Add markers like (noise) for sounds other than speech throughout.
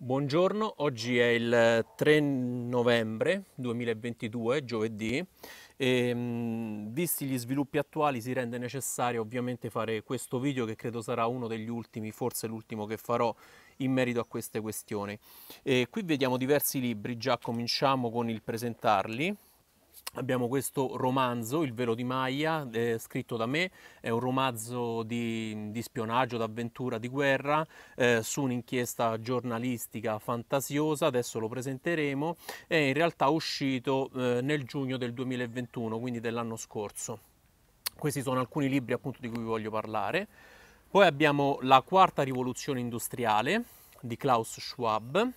Buongiorno, oggi è il 3 eh, novembre 2022, giovedì, e ehm, visti gli sviluppi attuali si rende necessario ovviamente fare questo video che credo sarà uno degli ultimi, forse l'ultimo che farò in merito a queste questioni. E qui vediamo diversi libri, già cominciamo con il presentarli, Abbiamo questo romanzo, Il velo di Maia, eh, scritto da me, è un romanzo di, di spionaggio, d'avventura, di guerra, eh, su un'inchiesta giornalistica fantasiosa, adesso lo presenteremo, è in realtà uscito eh, nel giugno del 2021, quindi dell'anno scorso. Questi sono alcuni libri appunto di cui vi voglio parlare. Poi abbiamo La quarta rivoluzione industriale di Klaus Schwab,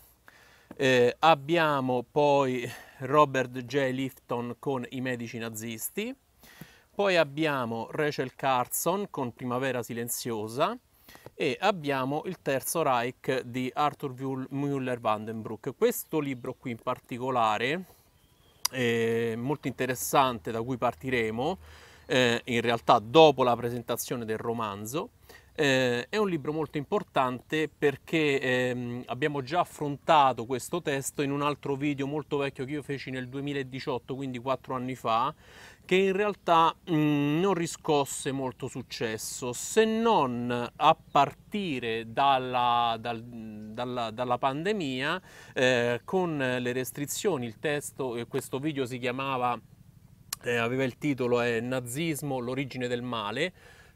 eh, abbiamo poi Robert J. Lifton con I medici nazisti, poi abbiamo Rachel Carson con Primavera silenziosa e abbiamo Il terzo Reich di Arthur Müller Vandenbroek. Questo libro qui in particolare è molto interessante da cui partiremo eh, in realtà dopo la presentazione del romanzo eh, è un libro molto importante perché ehm, abbiamo già affrontato questo testo in un altro video molto vecchio che io feci nel 2018, quindi quattro anni fa, che in realtà mh, mm, non riscosse molto successo, se non a partire dalla, dal, dalla, dalla pandemia, eh, con le restrizioni, il testo, eh, questo video si chiamava, eh, aveva il titolo è Nazismo, l'origine del male,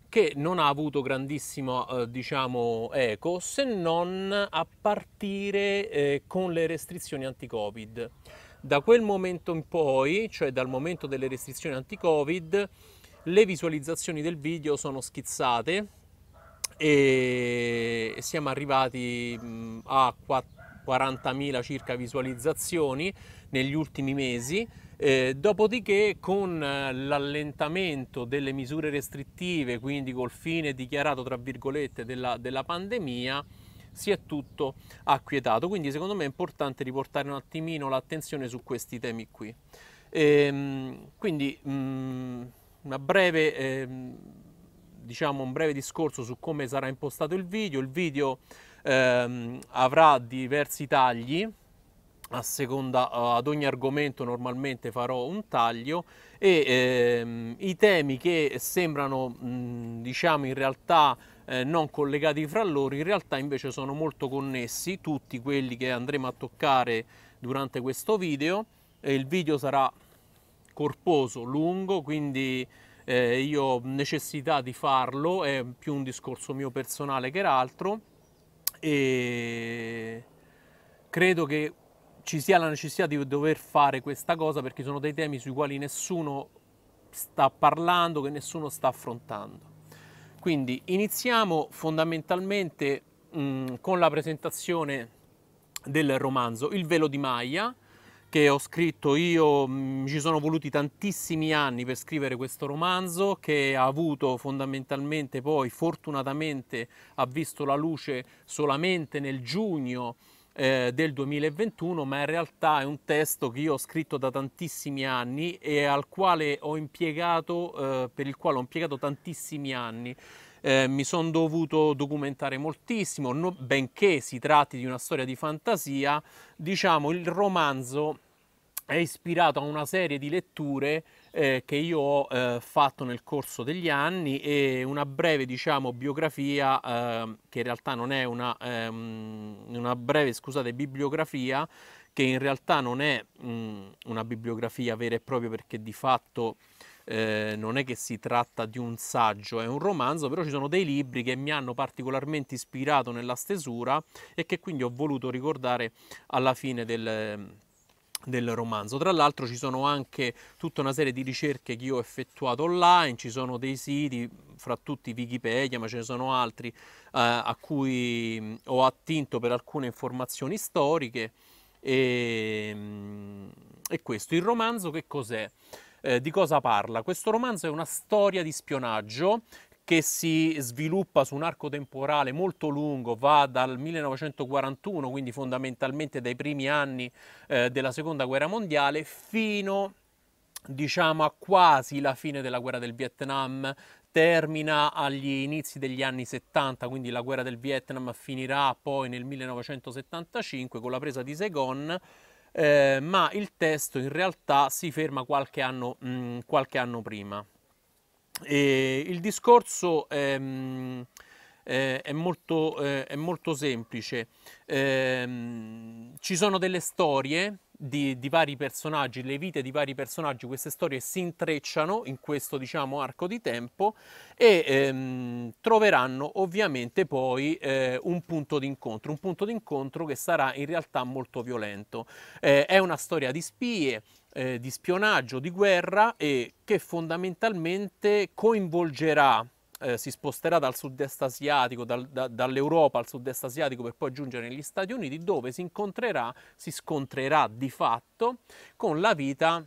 che non ha avuto grandissimo eh, diciamo, eco se non a partire eh, con le restrizioni anti-Covid. Da quel momento in poi, cioè dal momento delle restrizioni anti-Covid, le visualizzazioni del video sono schizzate e siamo arrivati mh, mm, a 40.000 circa visualizzazioni negli ultimi mesi eh, dopodiché con eh, l'allentamento delle misure restrittive, quindi col fine dichiarato tra virgolette della, della pandemia, si è tutto acquietato. Quindi secondo me è importante riportare un attimino l'attenzione su questi temi qui. Ehm, quindi mh, mm, una breve, ehm, diciamo un breve discorso su come sarà impostato il video. Il video ehm, avrà diversi tagli a seconda eh, ad ogni argomento normalmente farò un taglio e ehm, i temi che sembrano mh, diciamo in realtà eh, non collegati fra loro in realtà invece sono molto connessi tutti quelli che andremo a toccare durante questo video e il video sarà corposo lungo quindi eh, io ho necessità di farlo è più un discorso mio personale che altro e credo che ci sia la necessità di dover fare questa cosa perché sono dei temi sui quali nessuno sta parlando, che nessuno sta affrontando. Quindi iniziamo fondamentalmente mh, mm, con la presentazione del romanzo Il velo di Maia, che ho scritto io, mh, mm, ci sono voluti tantissimi anni per scrivere questo romanzo che ha avuto fondamentalmente poi fortunatamente ha visto la luce solamente nel giugno eh, del 2021, ma in realtà è un testo che io ho scritto da tantissimi anni e al quale ho impiegato, eh, per il quale ho impiegato tantissimi anni. Eh, mi sono dovuto documentare moltissimo, no, benché si tratti di una storia di fantasia, diciamo il romanzo è ispirato a una serie di letture eh, che io ho eh, fatto nel corso degli anni e una breve diciamo, biografia, eh, che in realtà non è una, ehm, una breve scusate, bibliografia, che in realtà non è mh, mm, una bibliografia vera e propria perché di fatto eh, non è che si tratta di un saggio, è un romanzo, però ci sono dei libri che mi hanno particolarmente ispirato nella stesura e che quindi ho voluto ricordare alla fine del, del romanzo. Tra l'altro ci sono anche tutta una serie di ricerche che io ho effettuato online, ci sono dei siti, fra tutti Wikipedia, ma ce ne sono altri eh, a cui mm, ho attinto per alcune informazioni storiche. E, ehm, e questo, il romanzo che cos'è? Eh, di cosa parla? Questo romanzo è una storia di spionaggio che si sviluppa su un arco temporale molto lungo, va dal 1941, quindi fondamentalmente dai primi anni eh, della Seconda Guerra Mondiale, fino diciamo a quasi la fine della guerra del Vietnam, termina agli inizi degli anni 70, quindi la guerra del Vietnam finirà poi nel 1975 con la presa di Saigon, eh, ma il testo in realtà si ferma qualche anno, mh, mm, qualche anno prima. E il discorso è, mm, è, molto, è molto, semplice. Ehm, ci sono delle storie di, di, vari personaggi, le vite di vari personaggi, queste storie si intrecciano in questo diciamo, arco di tempo e ehm, troveranno ovviamente poi eh, un punto d'incontro, un punto d'incontro che sarà in realtà molto violento. Eh, è una storia di spie, eh, di spionaggio, di guerra e che fondamentalmente coinvolgerà eh, si sposterà dal sud-est asiatico, dal, da, dall'Europa al sud-est asiatico per poi giungere negli Stati Uniti, dove si incontrerà, si scontrerà di fatto con la vita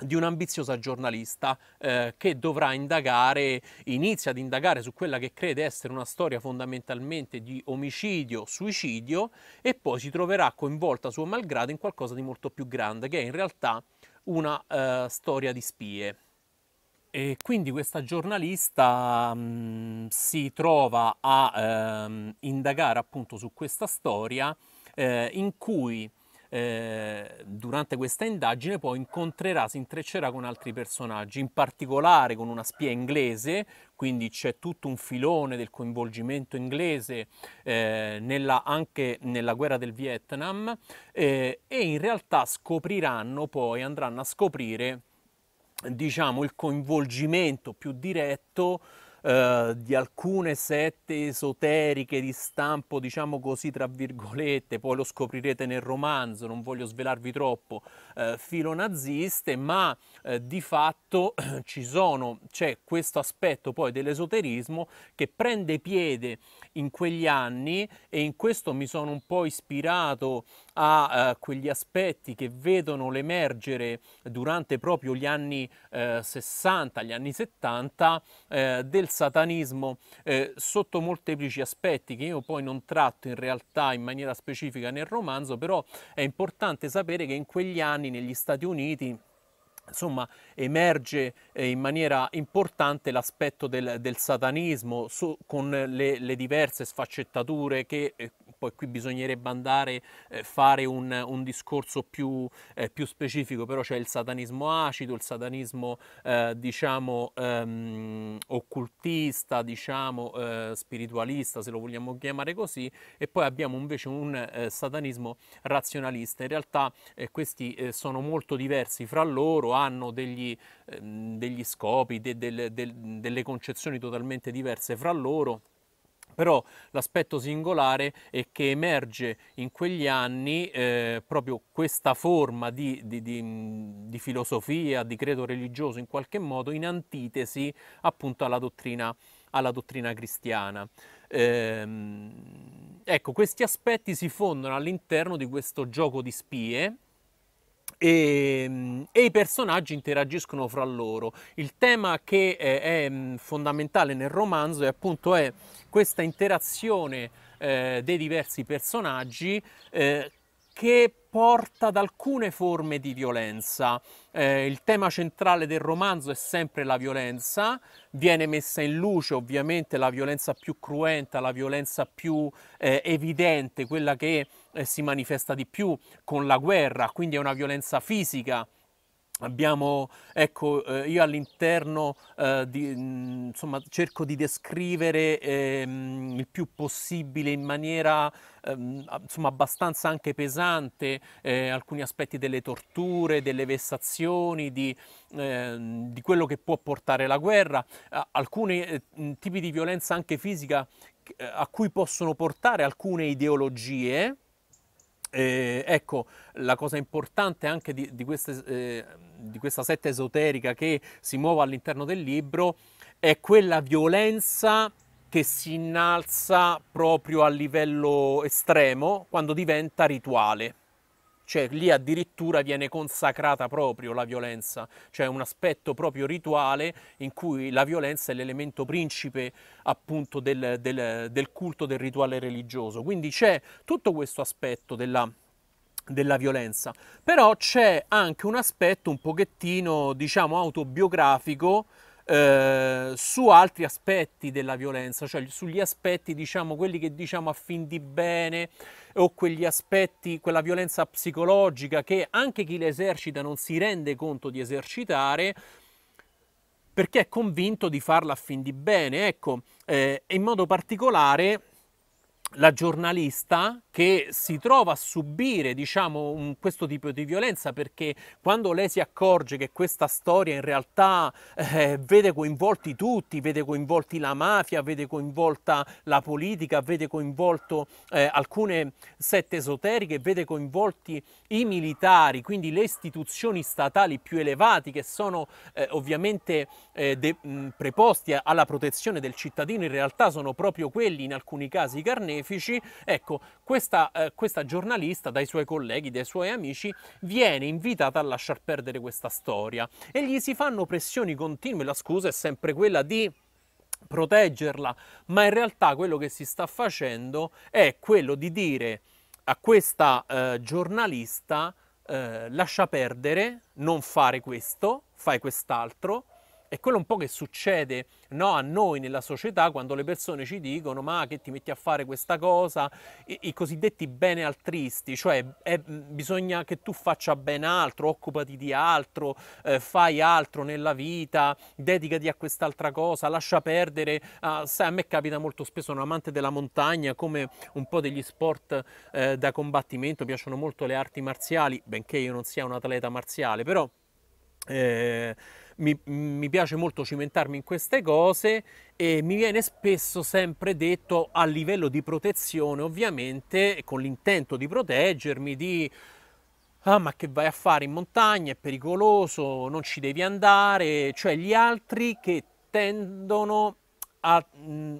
di un'ambiziosa giornalista eh, che dovrà indagare, inizia ad indagare su quella che crede essere una storia fondamentalmente di omicidio, suicidio e poi si troverà coinvolta suo malgrado in qualcosa di molto più grande che è in realtà una eh, storia di spie. E quindi questa giornalista mh, mm, si trova a eh, indagare appunto su questa storia eh, in cui eh, durante questa indagine poi incontrerà, si intreccerà con altri personaggi, in particolare con una spia inglese, quindi c'è tutto un filone del coinvolgimento inglese eh, nella, anche nella guerra del Vietnam eh, e in realtà scopriranno poi, andranno a scoprire diciamo il coinvolgimento più diretto eh, di alcune sette esoteriche di stampo, diciamo così, tra virgolette, poi lo scoprirete nel romanzo, non voglio svelarvi troppo, eh, filonaziste, ma eh, di fatto (clears throat) ci sono, c'è questo aspetto poi dell'esoterismo che prende piede in quegli anni e in questo mi sono un po' ispirato a eh, quegli aspetti che vedono l'emergere durante proprio gli anni eh, 60, gli anni 70 eh, del satanismo eh, sotto molteplici aspetti che io poi non tratto in realtà in maniera specifica nel romanzo, però è importante sapere che in quegli anni negli Stati Uniti insomma emerge eh, in maniera importante l'aspetto del, del satanismo su, con le, le, diverse sfaccettature che eh, troppo e qui bisognerebbe andare a eh, fare un, un discorso più, eh, più, specifico, però c'è il satanismo acido, il satanismo eh, diciamo ehm, occultista, diciamo eh, spiritualista, se lo vogliamo chiamare così, e poi abbiamo invece un eh, satanismo razionalista. In realtà eh, questi sono molto diversi fra loro, hanno degli, ehm, degli scopi, de, de, de, delle concezioni totalmente diverse fra loro però l'aspetto singolare è che emerge in quegli anni eh, proprio questa forma di, di, di, di, filosofia, di credo religioso in qualche modo, in antitesi appunto alla dottrina, alla dottrina cristiana. Eh, ecco, questi aspetti si fondono all'interno di questo gioco di spie e, ehm, e, i personaggi interagiscono fra loro. Il tema che eh, è, è mm, fondamentale nel romanzo è appunto è questa interazione eh, dei diversi personaggi eh, che porta ad alcune forme di violenza. Eh, il tema centrale del romanzo è sempre la violenza, viene messa in luce ovviamente la violenza più cruenta, la violenza più eh, evidente, quella che eh, si manifesta di più con la guerra, quindi è una violenza fisica Abbiamo, ecco, eh, io all'interno eh, di, mm, insomma, cerco di descrivere eh, il più possibile in maniera eh, insomma, abbastanza anche pesante eh, alcuni aspetti delle torture, delle vessazioni, di, ehm, di quello che può portare la guerra, alcuni eh, mm, tipi di violenza anche fisica a cui possono portare alcune ideologie eh, ecco, la cosa importante anche di, di, queste, eh, di questa setta esoterica che si muove all'interno del libro è quella violenza che si innalza proprio a livello estremo quando diventa rituale cioè lì addirittura viene consacrata proprio la violenza, cioè un aspetto proprio rituale in cui la violenza è l'elemento principe appunto del, del, del culto, del rituale religioso. Quindi c'è tutto questo aspetto della della violenza, però c'è anche un aspetto un pochettino, diciamo, autobiografico eh, su altri aspetti della violenza, cioè sugli aspetti, diciamo, quelli che diciamo a fin di bene o quegli aspetti, quella violenza psicologica che anche chi la esercita non si rende conto di esercitare, perché è convinto di farla a fin di bene. Ecco, eh, in modo particolare la giornalista che si trova a subire diciamo, un, questo tipo di violenza perché quando lei si accorge che questa storia in realtà eh, vede coinvolti tutti, vede coinvolti la mafia, vede coinvolta la politica, vede coinvolto eh, alcune sette esoteriche, vede coinvolti i militari, quindi le istituzioni statali più elevati che sono eh, ovviamente eh, de- mh, preposti alla protezione del cittadino, in realtà sono proprio quelli in alcuni casi carnefici, ecco, questa, eh, questa, giornalista, dai suoi colleghi, dai suoi amici, viene invitata a lasciar perdere questa storia e gli si fanno pressioni continue. La scusa è sempre quella di proteggerla, ma in realtà quello che si sta facendo è quello di dire a questa eh, giornalista eh, lascia perdere, non fare questo, fai quest'altro, è quello un po' che succede no, a noi nella società quando le persone ci dicono ma che ti metti a fare questa cosa, i, i cosiddetti bene altristi, cioè è, eh, bisogna che tu faccia ben altro, occupati di altro, eh, fai altro nella vita, dedicati a quest'altra cosa, lascia perdere. Ah, sai, a me capita molto spesso, sono amante della montagna, come un po' degli sport eh, da combattimento, piacciono molto le arti marziali, benché io non sia un atleta marziale, però... Eh, mi, mi piace molto cimentarmi in queste cose e mi viene spesso sempre detto a livello di protezione, ovviamente, con l'intento di proteggermi, di ah ma che vai a fare in montagna, è pericoloso, non ci devi andare, cioè gli altri che tendono a,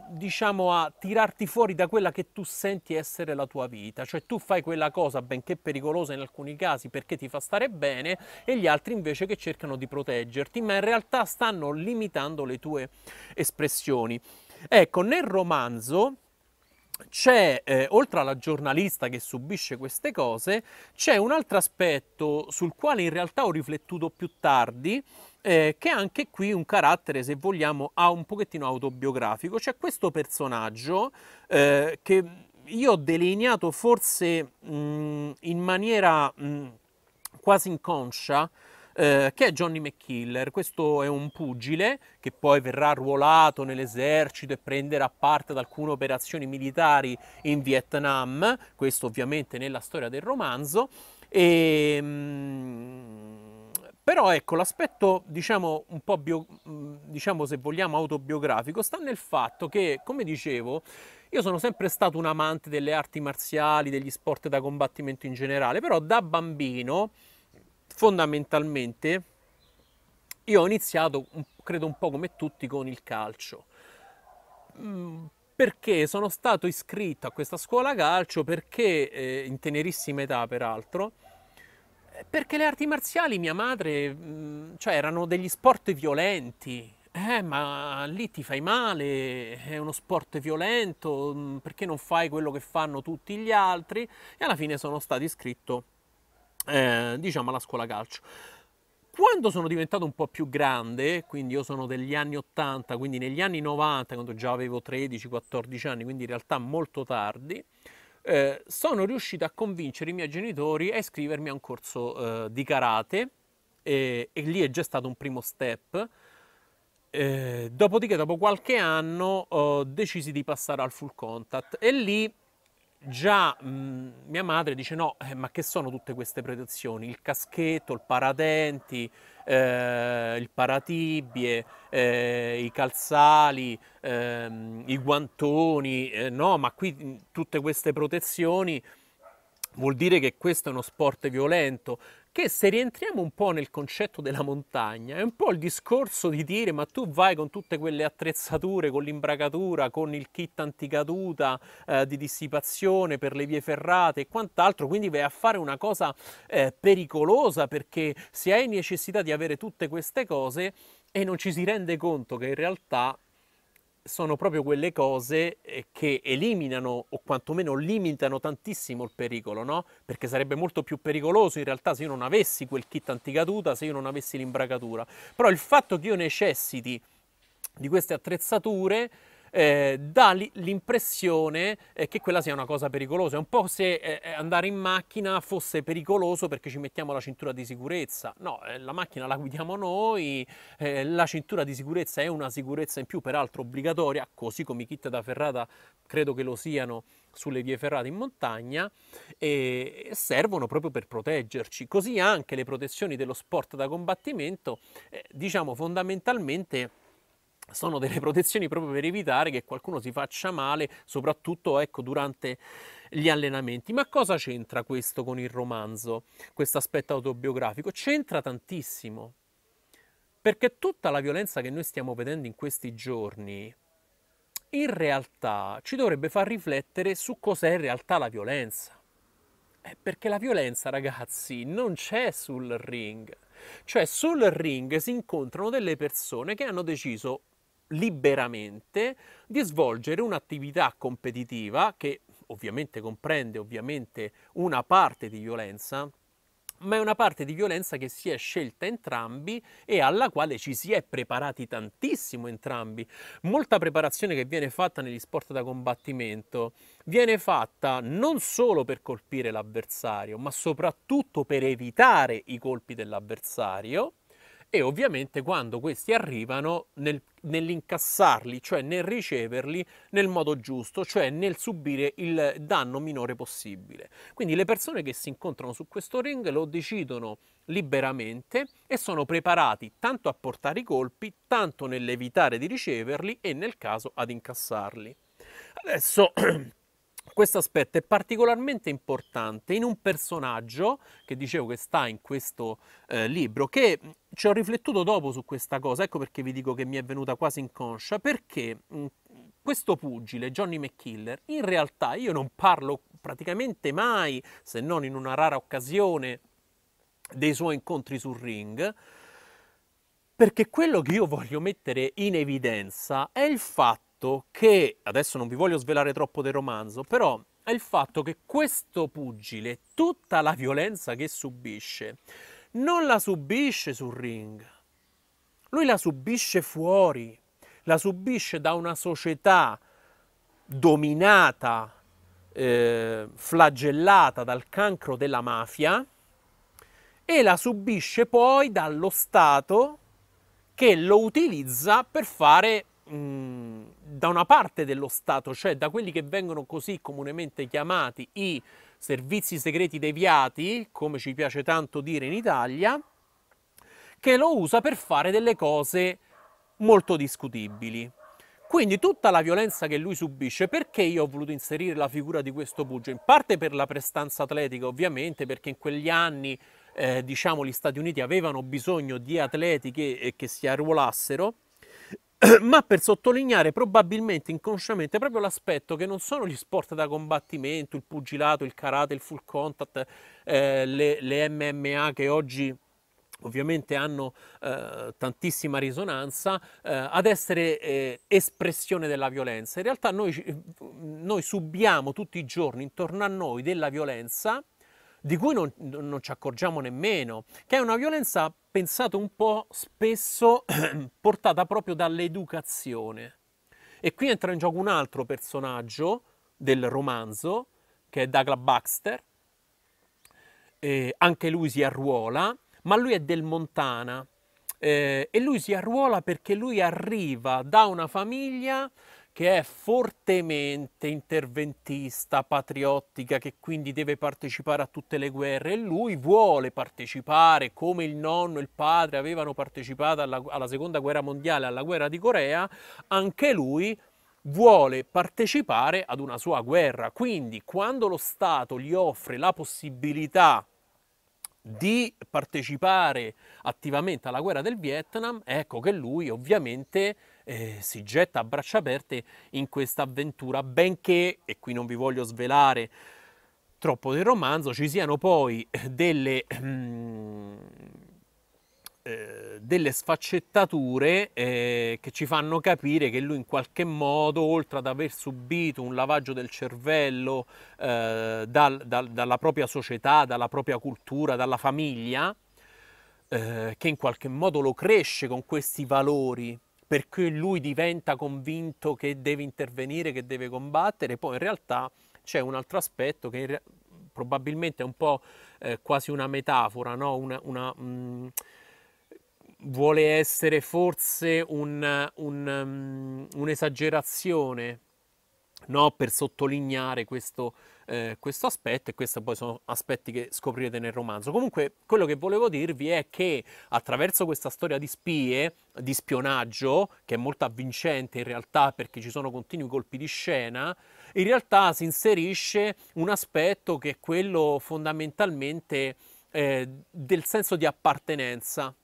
diciamo, a tirarti fuori da quella che tu senti essere la tua vita, cioè tu fai quella cosa benché pericolosa in alcuni casi perché ti fa stare bene e gli altri invece che cercano di proteggerti, ma in realtà stanno limitando le tue espressioni. Ecco, nel romanzo c'è, eh, oltre alla giornalista che subisce queste cose, c'è un altro aspetto sul quale in realtà ho riflettuto più tardi, eh, che anche qui un carattere, se vogliamo, ha un pochettino autobiografico. C'è questo personaggio eh, che io ho delineato forse mh, mm, in maniera mh, mm, quasi inconscia, eh, che è Johnny McKiller. Questo è un pugile che poi verrà arruolato nell'esercito e prenderà parte ad alcune operazioni militari in Vietnam, questo ovviamente nella storia del romanzo. E, ehm, però ecco, l'aspetto, diciamo, un po' bio, diciamo, se vogliamo, autobiografico sta nel fatto che, come dicevo, io sono sempre stato un amante delle arti marziali, degli sport da combattimento in generale, però da bambino fondamentalmente io ho iniziato, credo un po' come tutti, con il calcio. Mm, perché sono stato iscritto a questa scuola calcio perché, eh, in tenerissima età peraltro, eh, perché le arti marziali mia madre, mm, cioè erano degli sport violenti, eh, ma lì ti fai male, è uno sport violento, mm, perché non fai quello che fanno tutti gli altri? E alla fine sono stato iscritto eh, diciamo alla scuola calcio. Quando sono diventato un po' più grande, quindi io sono degli anni 80, quindi negli anni 90, quando già avevo 13-14 anni, quindi in realtà molto tardi, eh, sono riuscito a convincere i miei genitori a iscrivermi a un corso eh, di karate e, e, lì è già stato un primo step. Eh, dopodiché, dopo qualche anno, ho deciso di passare al full contact e lì Già mh, mm, mia madre dice no, eh, ma che sono tutte queste protezioni? Il caschetto, il paradenti, eh, il paratibie, eh, i calzali, ehm, i guantoni, eh, no, ma qui mm, tutte queste protezioni vuol dire che questo è uno sport violento, che se rientriamo un po' nel concetto della montagna, è un po' il discorso di dire ma tu vai con tutte quelle attrezzature, con l'imbragatura, con il kit anticaduta eh, di dissipazione per le vie ferrate e quant'altro, quindi vai a fare una cosa eh, pericolosa perché se hai necessità di avere tutte queste cose e non ci si rende conto che in realtà sono proprio quelle cose eh, che eliminano o quantomeno limitano tantissimo il pericolo, no? Perché sarebbe molto più pericoloso in realtà se io non avessi quel kit anticaduta, se io non avessi l'imbragatura. Però il fatto che io necessiti di queste attrezzature eh, dà l'impressione eh, che quella sia una cosa pericolosa. È un po' se eh, eh, andare in macchina fosse pericoloso perché ci mettiamo la cintura di sicurezza. No, eh, la macchina la guidiamo noi, eh, la cintura di sicurezza è una sicurezza in più, peraltro obbligatoria, così come i kit da ferrata credo che lo siano sulle vie ferrate in montagna e servono proprio per proteggerci. Così anche le protezioni dello sport da combattimento, diciamo fondamentalmente sono delle protezioni proprio per evitare che qualcuno si faccia male, soprattutto ecco, durante gli allenamenti. Ma cosa c'entra questo con il romanzo, questo aspetto autobiografico? C'entra tantissimo, perché tutta la violenza che noi stiamo vedendo in questi giorni, in realtà ci dovrebbe far riflettere su cos'è in realtà la violenza. Eh, perché la violenza, ragazzi, non c'è sul ring. Cioè sul ring si incontrano delle persone che hanno deciso liberamente di svolgere un'attività competitiva che ovviamente comprende ovviamente una parte di violenza, ma è una parte di violenza che si è scelta entrambi e alla quale ci si è preparati tantissimo entrambi. Molta preparazione che viene fatta negli sport da combattimento viene fatta non solo per colpire l'avversario, ma soprattutto per evitare i colpi dell'avversario e ovviamente quando questi arrivano nel, nell'incassarli, cioè nel riceverli nel modo giusto, cioè nel subire il danno minore possibile. Quindi le persone che si incontrano su questo ring lo decidono liberamente e sono preparati tanto a portare i colpi, tanto nell'evitare di riceverli e nel caso ad incassarli. Adesso (clears throat) questo aspetto è particolarmente importante in un personaggio che dicevo che sta in questo eh, libro, che ci ho riflettuto dopo su questa cosa, ecco perché vi dico che mi è venuta quasi inconscia, perché mh, mm, questo pugile, Johnny McKiller, in realtà io non parlo praticamente mai, se non in una rara occasione, dei suoi incontri sul ring, perché quello che io voglio mettere in evidenza è il fatto fatto che, adesso non vi voglio svelare troppo del romanzo, però è il fatto che questo pugile, tutta la violenza che subisce, non la subisce sul ring, lui la subisce fuori, la subisce da una società dominata, eh, flagellata dal cancro della mafia e la subisce poi dallo Stato che lo utilizza per fare mh, mm, da una parte dello Stato, cioè da quelli che vengono così comunemente chiamati i servizi segreti deviati, come ci piace tanto dire in Italia, che lo usa per fare delle cose molto discutibili. Quindi tutta la violenza che lui subisce, perché io ho voluto inserire la figura di questo Puggio? In parte per la prestanza atletica, ovviamente, perché in quegli anni eh, diciamo, gli Stati Uniti avevano bisogno di atleti che, eh, che si arruolassero, (clears throat) ma per sottolineare probabilmente inconsciamente proprio l'aspetto che non sono gli sport da combattimento, il pugilato, il karate, il full contact, eh, le, le, MMA che oggi ovviamente hanno eh, tantissima risonanza, eh, ad essere eh, espressione della violenza. In realtà noi, noi subiamo tutti i giorni intorno a noi della violenza di cui non, non ci accorgiamo nemmeno, che è una violenza, pensate un po', spesso (clears throat) portata proprio dall'educazione. E qui entra in gioco un altro personaggio del romanzo, che è Douglas Baxter, eh, anche lui si arruola, ma lui è del Montana eh, e lui si arruola perché lui arriva da una famiglia che è fortemente interventista, patriottica, che quindi deve partecipare a tutte le guerre e lui vuole partecipare come il nonno e il padre avevano partecipato alla, alla seconda guerra mondiale, alla guerra di Corea, anche lui vuole partecipare ad una sua guerra. Quindi quando lo Stato gli offre la possibilità di partecipare attivamente alla guerra del Vietnam, ecco che lui ovviamente eh, si getta a braccia aperte in questa avventura, benché, e qui non vi voglio svelare troppo del romanzo, ci siano poi eh, delle, mm, eh, delle sfaccettature eh, che ci fanno capire che lui in qualche modo, oltre ad aver subito un lavaggio del cervello eh, dal, dal, dalla propria società, dalla propria cultura, dalla famiglia, eh, che in qualche modo lo cresce con questi valori perché lui diventa convinto che deve intervenire, che deve combattere, poi in realtà c'è un altro aspetto che re- probabilmente è un po' eh, quasi una metafora, no? una, una, mh, mm, vuole essere forse un, un, um, un'esagerazione no? per sottolineare questo, eh, questo aspetto e questi poi sono aspetti che scoprirete nel romanzo. Comunque quello che volevo dirvi è che attraverso questa storia di spie, di spionaggio, che è molto avvincente in realtà perché ci sono continui colpi di scena, in realtà si inserisce un aspetto che è quello fondamentalmente eh, del senso di appartenenza.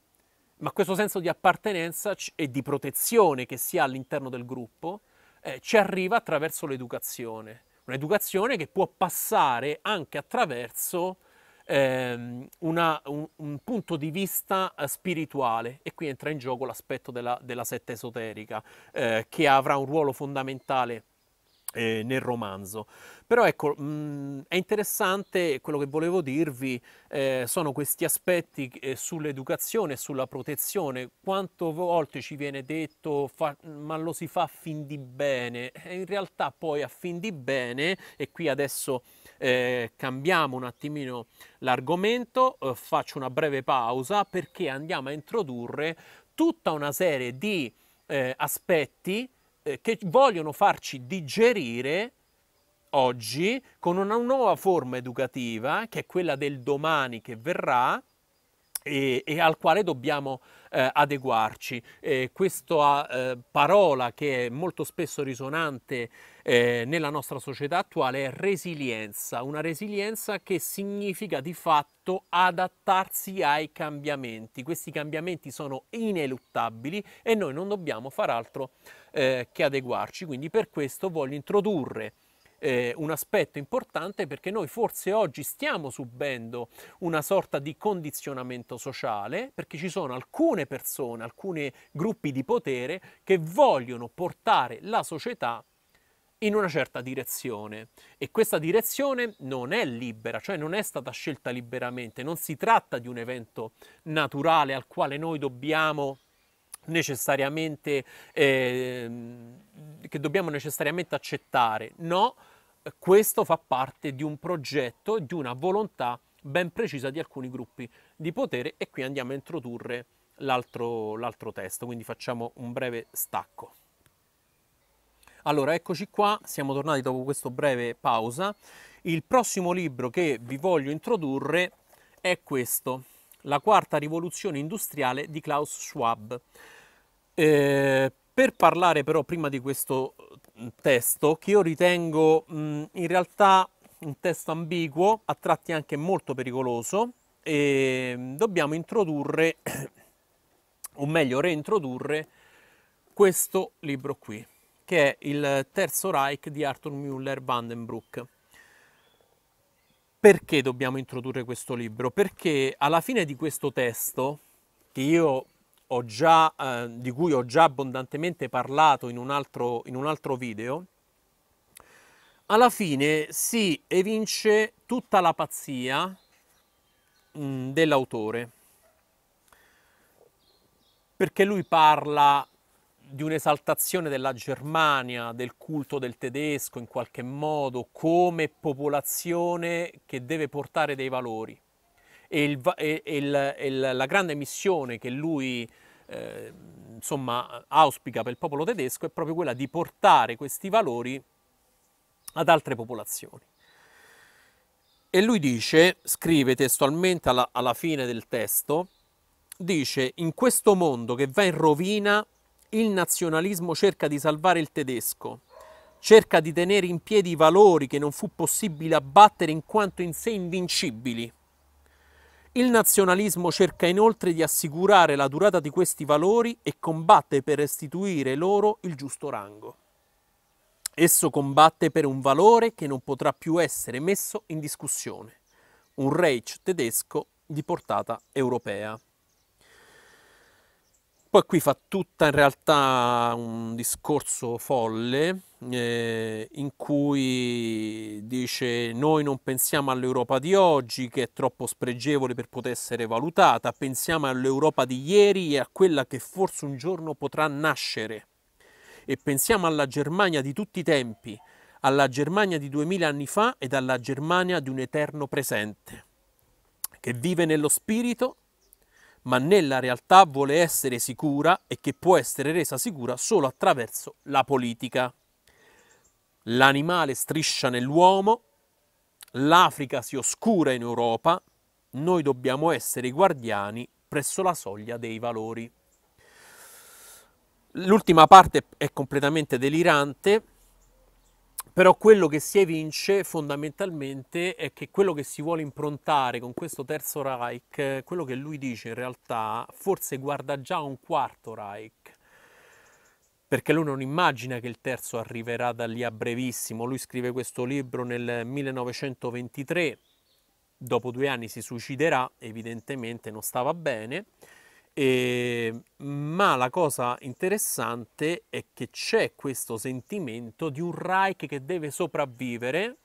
Ma questo senso di appartenenza e di protezione che si ha all'interno del gruppo eh, ci arriva attraverso l'educazione Un'educazione che può passare anche attraverso ehm, una, un, un, punto di vista eh, spirituale e qui entra in gioco l'aspetto della, della setta esoterica eh, che avrà un ruolo fondamentale eh, nel romanzo. Però ecco, mh, è interessante quello che volevo dirvi, eh, sono questi aspetti eh, sull'educazione e sulla protezione. Quanto volte ci viene detto fa, ma lo si fa a fin di bene? E eh, in realtà poi a fin di bene, e qui adesso eh, cambiamo un attimino l'argomento, eh, faccio una breve pausa perché andiamo a introdurre tutta una serie di aspetti eh, che vogliono farci digerire oggi con una nuova forma educativa che è quella del domani che verrà e, e al quale dobbiamo eh, adeguarci. Eh, questa eh, parola che è molto spesso risonante eh, nella nostra società attuale è resilienza, una resilienza che significa di fatto adattarsi ai cambiamenti. Questi cambiamenti sono ineluttabili e noi non dobbiamo far altro eh, che adeguarci, quindi per questo voglio introdurre eh, un aspetto importante perché noi forse oggi stiamo subendo una sorta di condizionamento sociale perché ci sono alcune persone, alcuni gruppi di potere che vogliono portare la società in una certa direzione e questa direzione non è libera, cioè non è stata scelta liberamente, non si tratta di un evento naturale al quale noi dobbiamo necessariamente, eh, che dobbiamo necessariamente accettare, no, questo fa parte di un progetto, e di una volontà ben precisa di alcuni gruppi di potere e qui andiamo a introdurre l'altro, l'altro testo, quindi facciamo un breve stacco. Allora, eccoci qua, siamo tornati dopo questa breve pausa. Il prossimo libro che vi voglio introdurre è questo, La quarta rivoluzione industriale di Klaus Schwab. Eh, per parlare però prima di questo mm, testo, che io ritengo mh, mm, in realtà un testo ambiguo, a tratti anche molto pericoloso, e ehm, dobbiamo introdurre, (coughs) o meglio reintrodurre, questo libro qui che è il terzo Reich di Arthur Müller Vandenbroek. Perché dobbiamo introdurre questo libro? Perché alla fine di questo testo, già, eh, di cui ho già abbondantemente parlato in un altro, in un altro video, alla fine si evince tutta la pazzia dell'autore perché lui parla di un'esaltazione della Germania, del culto del tedesco in qualche modo, come popolazione che deve portare dei valori. E, il, e, il, e la grande missione che lui eh, insomma, auspica per il popolo tedesco è proprio quella di portare questi valori ad altre popolazioni. E lui dice, scrive testualmente alla, alla fine del testo, dice in questo mondo che va in rovina il nazionalismo cerca di salvare il tedesco, cerca di tenere in piedi i valori che non fu possibile abbattere in quanto in sé invincibili. Il nazionalismo cerca inoltre di assicurare la durata di questi valori e combatte per restituire loro il giusto rango. Esso combatte per un valore che non potrà più essere messo in discussione, un Reich tedesco di portata europea. Poi qui fa tutta in realtà un discorso folle eh, in cui dice noi non pensiamo all'Europa di oggi che è troppo spregevole per poter essere valutata, pensiamo all'Europa di ieri e a quella che forse un giorno potrà nascere. E pensiamo alla Germania di tutti i tempi, alla Germania di duemila anni fa ed alla Germania di un eterno presente, che vive nello spirito ma nella realtà vuole essere sicura e che può essere resa sicura solo attraverso la politica. L'animale striscia nell'uomo, l'Africa si oscura in Europa, noi dobbiamo essere i guardiani presso la soglia dei valori. L'ultima parte è completamente delirante, però quello che si evince fondamentalmente è che quello che si vuole improntare con questo terzo Reich, eh, quello che lui dice in realtà, forse guarda già un quarto Reich, perché lui non immagina che il terzo arriverà da lì a brevissimo. Lui scrive questo libro nel 1923, dopo due anni si suiciderà, evidentemente non stava bene. Eh, ma la cosa interessante è che c'è questo sentimento di un Reich che deve sopravvivere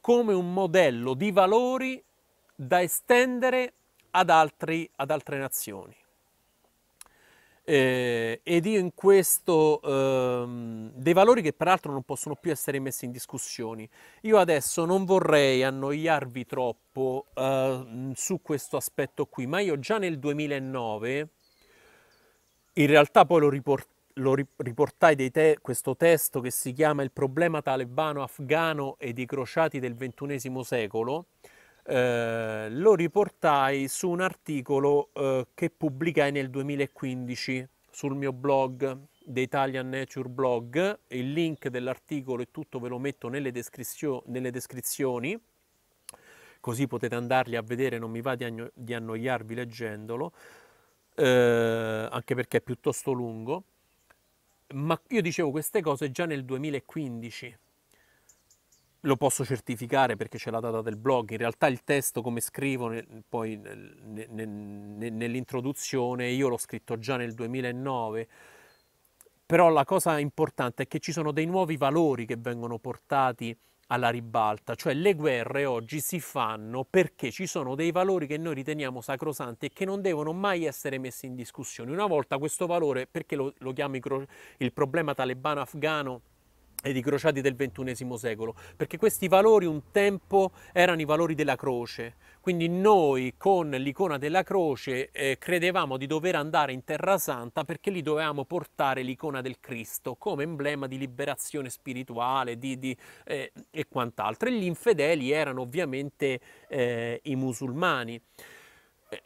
come un modello di valori da estendere ad, altri, ad altre nazioni. Eh, ed io in questo ehm, dei valori che peraltro non possono più essere messi in discussione. Io adesso non vorrei annoiarvi troppo eh, su questo aspetto qui, ma io già nel 2009, in realtà poi lo, riport- lo riportai te- questo testo che si chiama Il problema talebano afghano e dei crociati del ventunesimo secolo, eh, lo riportai su un articolo eh, che pubblicai nel 2015 sul mio blog The Italian Nature Blog, il link dell'articolo e tutto ve lo metto nelle, descrizio- nelle descrizioni, così potete andarli a vedere, non mi va di, anno- di annoiarvi leggendolo, eh, anche perché è piuttosto lungo, ma io dicevo queste cose già nel 2015 lo posso certificare perché c'è la data del blog, in realtà il testo come scrivo poi nell'introduzione io l'ho scritto già nel 2009, però la cosa importante è che ci sono dei nuovi valori che vengono portati alla ribalta, cioè le guerre oggi si fanno perché ci sono dei valori che noi riteniamo sacrosanti e che non devono mai essere messi in discussione. Una volta questo valore, perché lo, lo chiamo il problema talebano afghano, ed i crociati del XXI secolo, perché questi valori un tempo erano i valori della croce. Quindi noi con l'icona della croce eh, credevamo di dover andare in Terra Santa perché lì dovevamo portare l'icona del Cristo come emblema di liberazione spirituale di, di, eh, e quant'altro. E gli infedeli erano ovviamente eh, i musulmani. Eh,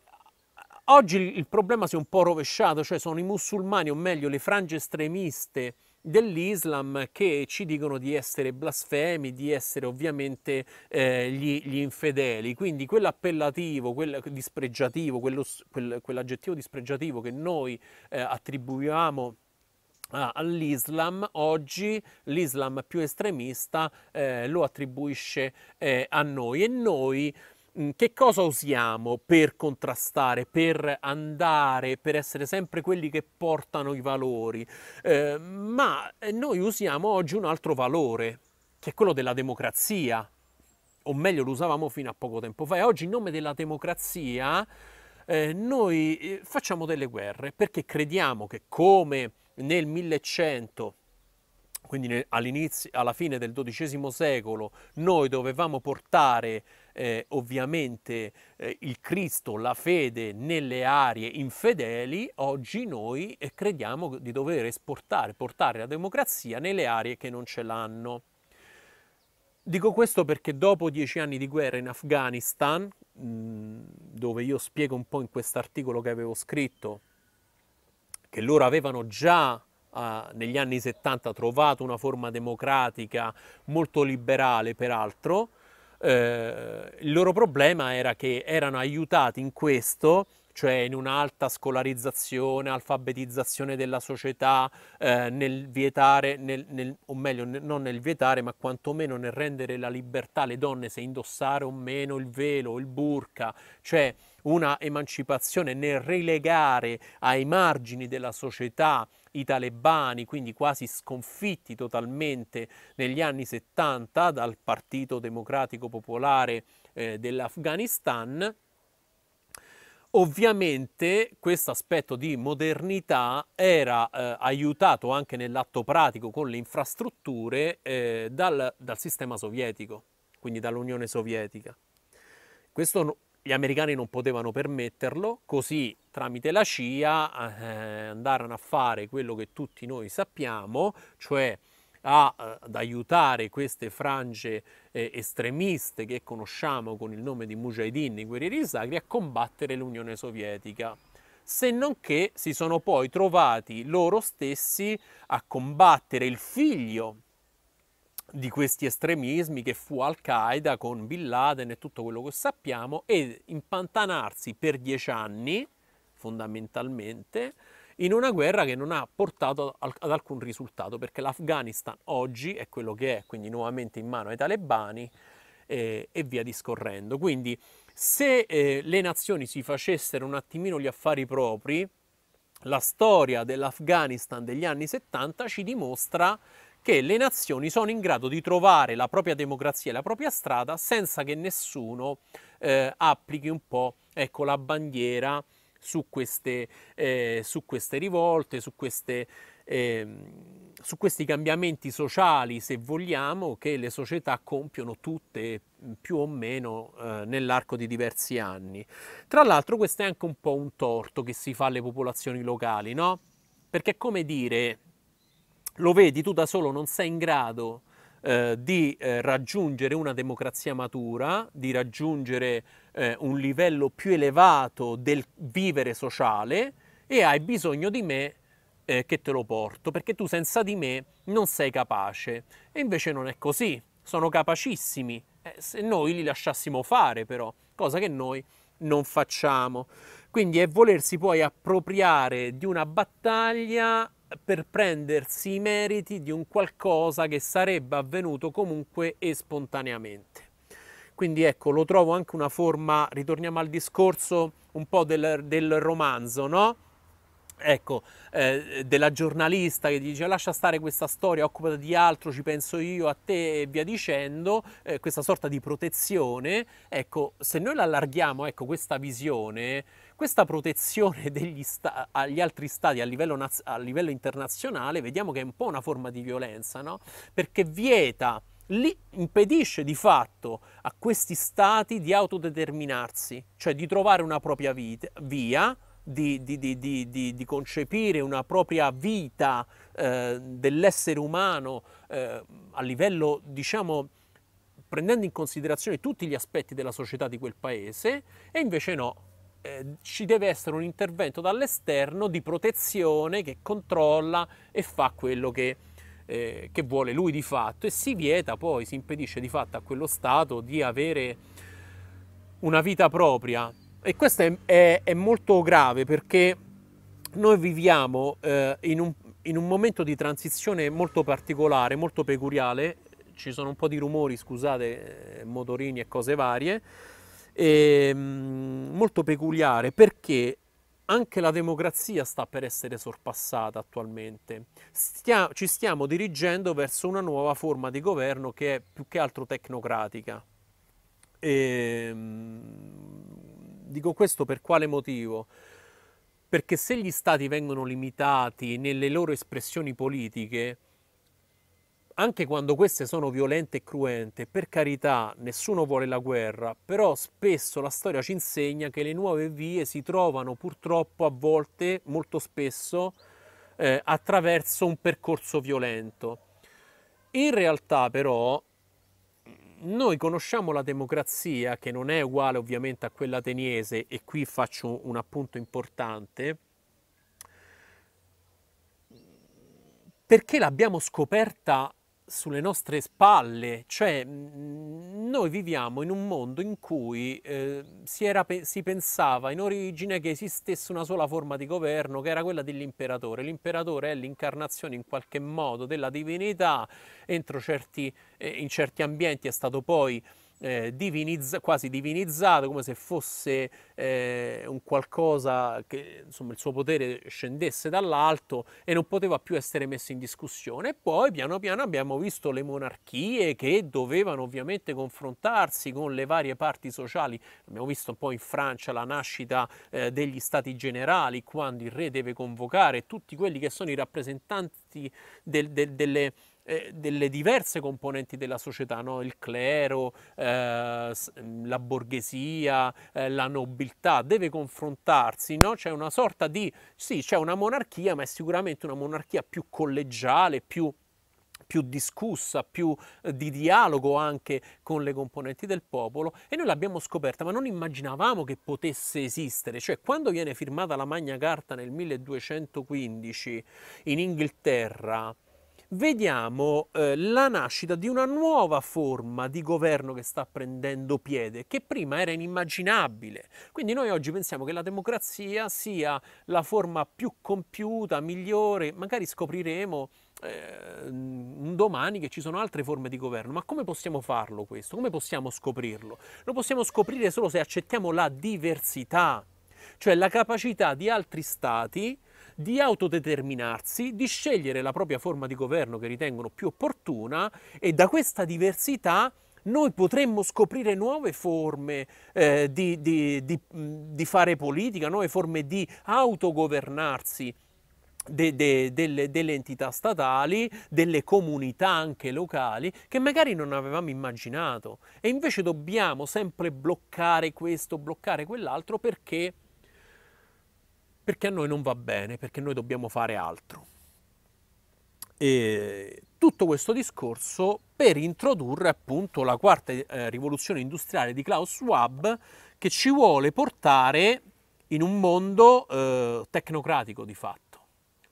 oggi il problema si è un po' rovesciato, cioè sono i musulmani, o meglio le frange estremiste, dell'Islam che ci dicono di essere blasfemi, di essere ovviamente eh, gli, gli, infedeli. Quindi quell'appellativo, quel dispregiativo, quello, quel, quell'aggettivo dispregiativo che noi eh, attribuiamo all'Islam, oggi l'Islam più estremista eh, lo attribuisce eh, a noi e noi Mm, che cosa usiamo per contrastare, per andare, per essere sempre quelli che portano i valori? Eh, ma noi usiamo oggi un altro valore, che è quello della democrazia, o meglio lo usavamo fino a poco tempo fa, e oggi in nome della democrazia eh, noi eh, facciamo delle guerre perché crediamo che come nel 1100 quindi alla fine del XII secolo, noi dovevamo portare eh, ovviamente eh, il Cristo, la fede nelle aree infedeli, oggi noi eh, crediamo di dover esportare, portare la democrazia nelle aree che non ce l'hanno. Dico questo perché dopo dieci anni di guerra in Afghanistan, mm, dove io spiego un po' in quest'articolo che avevo scritto, che loro avevano già Uh, negli anni 70 trovato una forma democratica molto liberale peraltro eh, il loro problema era che erano aiutati in questo cioè in un'alta scolarizzazione, alfabetizzazione della società, eh, nel vietare, nel, nel, o meglio nel, non nel vietare, ma quantomeno nel rendere la libertà alle donne se indossare o meno il velo, il burka, cioè una emancipazione nel relegare ai margini della società i talebani, quindi quasi sconfitti totalmente negli anni 70 dal Partito Democratico Popolare eh, dell'Afghanistan. Ovviamente questo aspetto di modernità era eh, aiutato anche nell'atto pratico con le infrastrutture eh, dal, dal sistema sovietico, quindi dall'Unione Sovietica. Questo gli americani non potevano permetterlo, così tramite la CIA eh, andarono a fare quello che tutti noi sappiamo, cioè a, eh, ad aiutare queste frange eh, estremiste che conosciamo con il nome di Mujahideen, i guerrieri sacri, a combattere l'Unione Sovietica. Se non che si sono poi trovati loro stessi a combattere il figlio di questi estremismi che fu Al-Qaeda con Bin Laden e tutto quello che sappiamo e impantanarsi per dieci anni fondamentalmente in una guerra che non ha portato ad alcun risultato perché l'Afghanistan oggi è quello che è, quindi nuovamente in mano ai talebani eh, e via discorrendo. Quindi se eh, le nazioni si facessero un attimino gli affari propri, la storia dell'Afghanistan degli anni 70 ci dimostra che le nazioni sono in grado di trovare la propria democrazia e la propria strada senza che nessuno eh, applichi un po' ecco, la bandiera su queste, eh, su queste rivolte, su, queste, eh, su, questi cambiamenti sociali, se vogliamo, che le società compiono tutte più o meno eh, nell'arco di diversi anni. Tra l'altro questo è anche un po' un torto che si fa alle popolazioni locali, no? Perché è come dire, lo vedi, tu da solo non sei in grado eh, di eh, raggiungere una democrazia matura, di raggiungere eh, un livello più elevato del vivere sociale e hai bisogno di me eh, che te lo porto, perché tu senza di me non sei capace. E invece non è così, sono capacissimi, eh, se noi li lasciassimo fare però, cosa che noi non facciamo. Quindi è volersi poi appropriare di una battaglia per prendersi i meriti di un qualcosa che sarebbe avvenuto comunque e spontaneamente. Quindi ecco, lo trovo anche una forma, ritorniamo al discorso un po' del, del romanzo, no? Ecco, eh, della giornalista che dice lascia stare questa storia, occupati di altro, ci penso io a te e via dicendo, eh, questa sorta di protezione, ecco, se noi allarghiamo, ecco, questa visione, questa protezione (laughs) sta- agli altri stati a livello, naz- a livello, internazionale vediamo che è un po' una forma di violenza, no? perché vieta, li impedisce di fatto a questi stati di autodeterminarsi, cioè di trovare una propria vita, via, di, di, di, di, concepire una propria vita eh, dell'essere umano eh, a livello, diciamo, prendendo in considerazione tutti gli aspetti della società di quel paese, e invece no, eh, ci deve essere un intervento dall'esterno di protezione che controlla e fa quello che, eh, che, vuole lui di fatto e si vieta poi, si impedisce di fatto a quello Stato di avere una vita propria. E questo è, è, è molto grave perché noi viviamo eh, in, un, in un momento di transizione molto particolare, molto peculiare, ci sono un po' di rumori, scusate, eh, motorini e cose varie e, ehm, molto peculiare perché anche la democrazia sta per essere sorpassata attualmente. Stia, ci stiamo dirigendo verso una nuova forma di governo che è più che altro tecnocratica. E, ehm, dico questo per quale motivo? Perché se gli stati vengono limitati nelle loro espressioni politiche, anche quando queste sono violente e cruente, per carità, nessuno vuole la guerra, però spesso la storia ci insegna che le nuove vie si trovano purtroppo a volte, molto spesso, eh, attraverso un percorso violento. In realtà però noi conosciamo la democrazia, che non è uguale ovviamente a quella ateniese, e qui faccio un appunto importante, perché l'abbiamo scoperta sulle nostre spalle, cioè mm, noi viviamo in un mondo in cui eh, si, era, si, pensava in origine che esistesse una sola forma di governo, che era quella dell'imperatore. L'imperatore è l'incarnazione in qualche modo della divinità, entro certi, eh, in certi ambienti è stato poi eh, divinizz- quasi divinizzato, come se fosse eh, un qualcosa che insomma, il suo potere scendesse dall'alto e non poteva più essere messo in discussione. E poi piano piano abbiamo visto le monarchie che dovevano ovviamente confrontarsi con le varie parti sociali. Abbiamo visto un po' in Francia la nascita eh, degli stati generali, quando il re deve convocare tutti quelli che sono i rappresentanti del, del, delle eh, delle diverse componenti della società, no? il clero, eh, la borghesia, eh, la nobiltà, deve confrontarsi, no? c'è una sorta di, sì c'è una monarchia, ma è sicuramente una monarchia più collegiale, più più discussa, più eh, di dialogo anche con le componenti del popolo e noi l'abbiamo scoperta, ma non immaginavamo che potesse esistere, cioè quando viene firmata la Magna Carta nel 1215 in Inghilterra vediamo eh, la nascita di una nuova forma di governo che sta prendendo piede, che prima era inimmaginabile. Quindi noi oggi pensiamo che la democrazia sia la forma più compiuta, migliore, magari scopriremo eh, un domani che ci sono altre forme di governo, ma come possiamo farlo questo? Come possiamo scoprirlo? Lo possiamo scoprire solo se accettiamo la diversità, cioè la capacità di altri stati di autodeterminarsi, di scegliere la propria forma di governo che ritengono più opportuna e da questa diversità noi potremmo scoprire nuove forme eh, di, di, di, di, fare politica, nuove forme di autogovernarsi. De, de, delle, delle, entità statali, delle comunità anche locali che magari non avevamo immaginato e invece dobbiamo sempre bloccare questo, bloccare quell'altro perché perché a noi non va bene, perché noi dobbiamo fare altro. E tutto questo discorso per introdurre appunto la quarta eh, rivoluzione industriale di Klaus Schwab che ci vuole portare in un mondo eh, tecnocratico di fatto,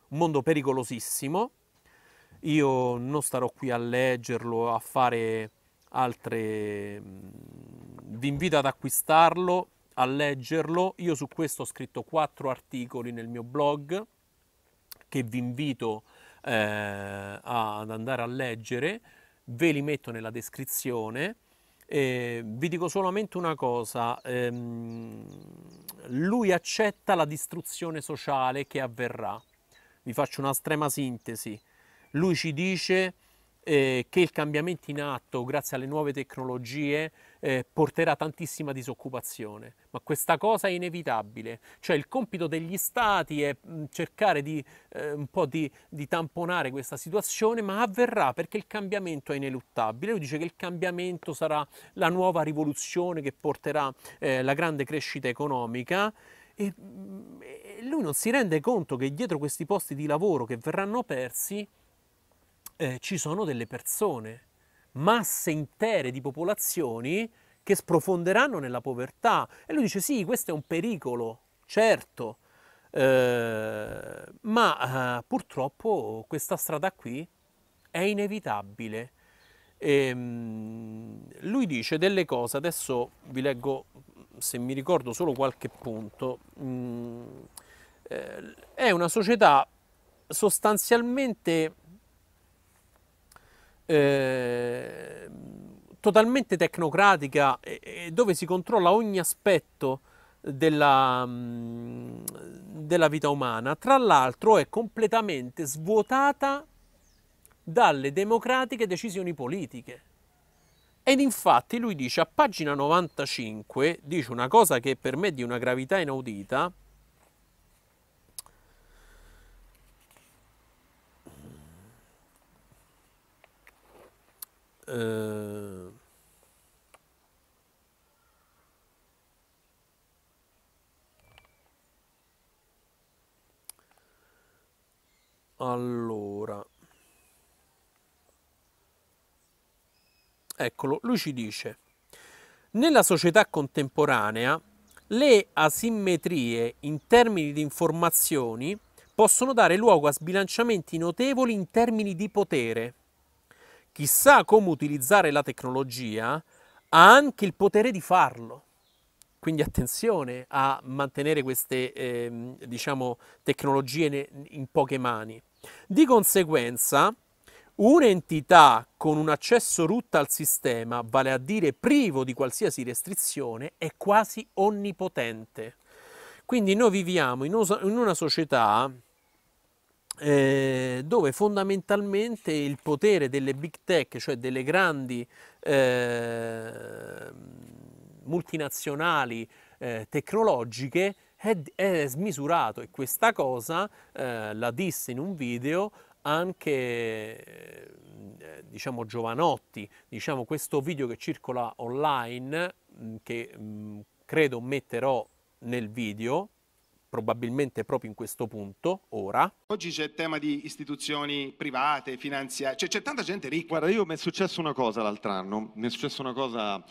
un mondo pericolosissimo. Io non starò qui a leggerlo, a fare altre... Mm, vi invito ad acquistarlo, a leggerlo. Io su questo ho scritto quattro articoli nel mio blog che vi invito eh, ad andare a leggere, ve li metto nella descrizione. Eh, vi dico solamente una cosa, ehm, lui accetta la distruzione sociale che avverrà. Vi faccio una strema sintesi. Lui ci dice eh, che il cambiamento in atto grazie alle nuove tecnologie eh, porterà tantissima disoccupazione, ma questa cosa è inevitabile, cioè il compito degli stati è mm, cercare di, eh, un po' di, di, tamponare questa situazione, ma avverrà perché il cambiamento è ineluttabile, lui dice che il cambiamento sarà la nuova rivoluzione che porterà eh, la grande crescita economica e, mm, e lui non si rende conto che dietro questi posti di lavoro che verranno persi eh, ci sono delle persone, masse intere di popolazioni che sprofonderanno nella povertà. E lui dice sì, questo è un pericolo, certo, eh, ma eh, purtroppo questa strada qui è inevitabile. E, ehm, lui dice delle cose, adesso vi leggo se mi ricordo solo qualche punto, mh, mm, eh, è una società sostanzialmente Ehm, totalmente tecnocratica e, e, dove si controlla ogni aspetto della, mm, della vita umana, tra l'altro è completamente svuotata dalle democratiche decisioni politiche. Ed infatti lui dice a pagina 95, dice una cosa che per me è di una gravità inaudita, eh, allora eccolo lui ci dice nella società contemporanea le asimmetrie in termini di informazioni possono dare luogo a sbilanciamenti notevoli in termini di potere chi sa come utilizzare la tecnologia ha anche il potere di farlo. Quindi attenzione a mantenere queste eh, diciamo, tecnologie in poche mani. Di conseguenza, un'entità con un accesso root al sistema, vale a dire privo di qualsiasi restrizione, è quasi onnipotente. Quindi noi viviamo in una società eh, dove fondamentalmente il potere delle big tech, cioè delle grandi eh, multinazionali eh, tecnologiche, è, è, smisurato e questa cosa eh, la disse in un video anche eh, diciamo Giovanotti, diciamo questo video che circola online mm, che mh, mm, credo metterò nel video probabilmente proprio in questo punto, ora. Oggi c'è il tema di istituzioni private, finanziarie, cioè, c'è tanta gente ricca. Guarda, io mi è successa una cosa l'altro anno, mi è successa una cosa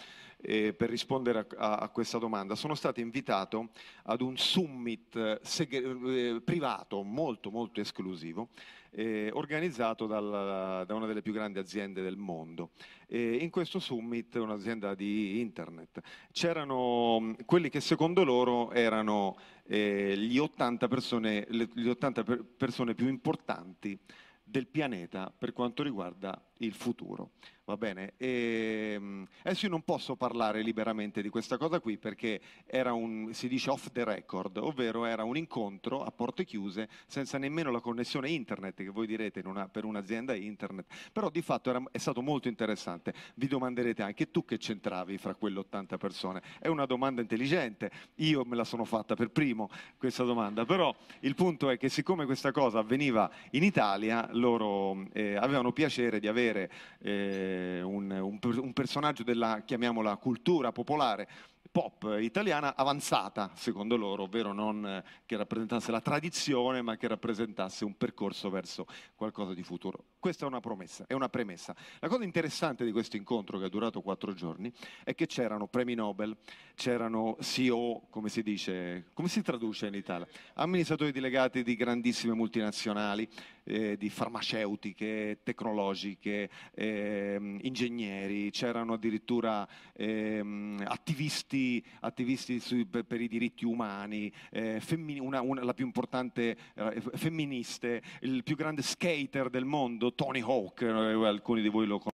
eh, per rispondere a, a, a, questa domanda. Sono stato invitato ad un summit eh, segre- eh, privato molto molto esclusivo eh, organizzato dalla, da una delle più grandi aziende del mondo. E in questo summit, un'azienda di internet, c'erano quelli che secondo loro erano eh, 80 persone, le 80 per persone più importanti del pianeta per quanto riguarda il futuro. Va bene? E, ehm, adesso io non posso parlare liberamente di questa cosa qui perché era un, si dice off the record, ovvero era un incontro a porte chiuse senza nemmeno la connessione internet, che voi direte una, per un'azienda internet, però di fatto era, è stato molto interessante. Vi domanderete anche tu che c'entravi fra quelle 80 persone? È una domanda intelligente, io me la sono fatta per primo questa domanda, però il punto è che siccome questa cosa avveniva in Italia, loro eh, avevano piacere di avere avere eh, un, un, un personaggio della, chiamiamola, cultura popolare pop italiana avanzata, secondo loro, ovvero non eh, che rappresentasse la tradizione, ma che rappresentasse un percorso verso qualcosa di futuro. Questa è una promessa, è una premessa. La cosa interessante di questo incontro, che ha durato quattro giorni, è che c'erano premi Nobel, c'erano CEO, come si dice, come si traduce in Italia? Amministratori delegati di grandissime multinazionali, eh, di farmaceutiche, tecnologiche, eh, ingegneri, c'erano addirittura eh, attivisti, attivisti su, per, per, i diritti umani, eh, femmini, una, una, la più importante eh, femministe, il più grande skater del mondo, ricordo Tony Hawk, eh, alcuni di voi lo conoscono,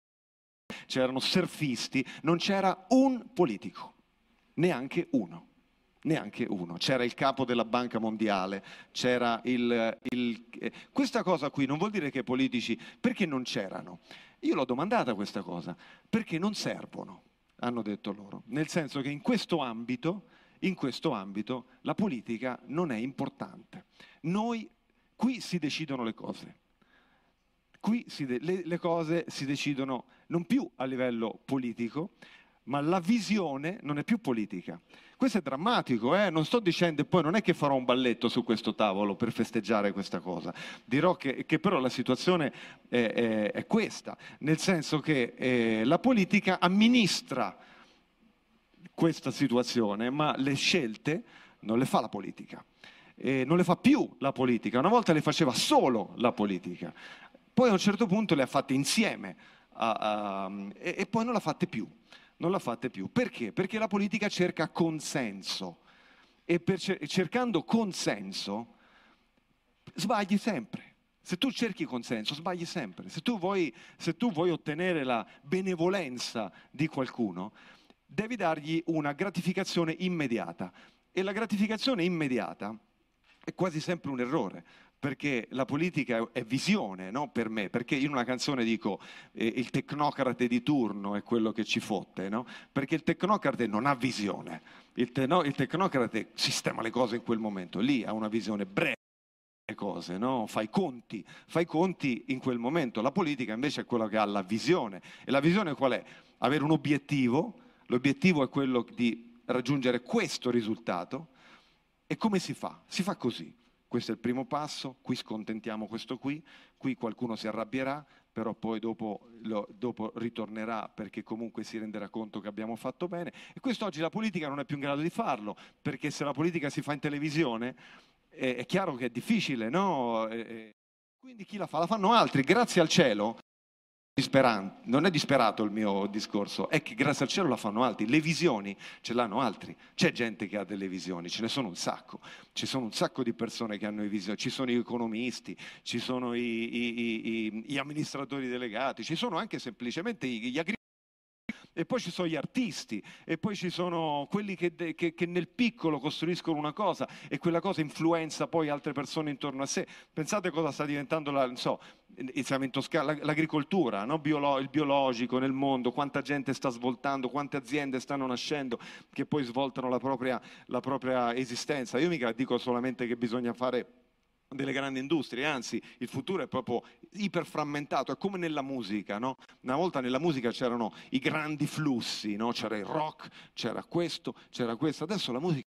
c'erano surfisti, non c'era un politico, neanche uno. Neanche uno. C'era il capo della Banca Mondiale, c'era il, il... Eh, questa cosa qui non vuol dire che i politici... Perché non c'erano? Io l'ho domandata questa cosa. Perché non servono, hanno detto loro. Nel senso che in questo ambito, in questo ambito la politica non è importante. Noi qui si decidono le cose. Qui de- le, le cose si decidono non più a livello politico, ma la visione non è più politica. Questo è drammatico, eh? non sto dicendo e poi non è che farò un balletto su questo tavolo per festeggiare questa cosa, dirò che, che però la situazione è, è, è, questa, nel senso che eh, la politica amministra questa situazione, ma le scelte non le fa la politica. Eh, non le fa più la politica, una volta le faceva solo la politica poi a un certo punto le ha fatte insieme a, a, e, e, poi non l'ha fatte più. Non l'ha fatte più. Perché? Perché la politica cerca consenso e per, cercando consenso sbagli sempre. Se tu cerchi consenso, sbagli sempre. Se tu, vuoi, se tu vuoi, ottenere la benevolenza di qualcuno, devi dargli una gratificazione immediata. E la gratificazione immediata è quasi sempre un errore, perché la politica è visione, no? Per me, perché in una canzone dico eh, il tecnocrate di turno è quello che ci fotte, no? Perché il tecnocrate non ha visione, il, te- no, il tecnocrate sistema le cose in quel momento, lì ha una visione breve cose, no? fai conti, fai conti in quel momento. La politica invece è quella che ha la visione. E la visione qual è? Avere un obiettivo, l'obiettivo è quello di raggiungere questo risultato. E come si fa? Si fa così. Questo è il primo passo, qui scontentiamo questo qui, qui qualcuno si arrabbierà, però poi dopo, lo, dopo, ritornerà perché comunque si renderà conto che abbiamo fatto bene. E questo oggi la politica non è più in grado di farlo, perché se la politica si fa in televisione è, è chiaro che è difficile, no? E, e... Quindi chi la fa? La fanno altri, grazie al cielo disperante, non è disperato il mio discorso, è che grazie al cielo la fanno altri, le visioni ce l'hanno altri, c'è gente che ha delle visioni, ce ne sono un sacco, ci sono un sacco di persone che hanno visioni, ci sono gli economisti, ci sono i, i, i, gli amministratori delegati, ci sono anche semplicemente gli agricoltori e poi ci sono gli artisti, e poi ci sono quelli che, che, che, nel piccolo costruiscono una cosa e quella cosa influenza poi altre persone intorno a sé. Pensate cosa sta diventando la, so, Toscana, l'agricoltura, no? Biolo, il biologico nel mondo, quanta gente sta svoltando, quante aziende stanno nascendo che poi svoltano la propria, la propria esistenza. Io mica dico solamente che bisogna fare delle grandi industrie, anzi il futuro è proprio iperframmentato, è come nella musica, no? una volta nella musica c'erano i grandi flussi, no? c'era il rock, c'era questo, c'era questo, adesso la musica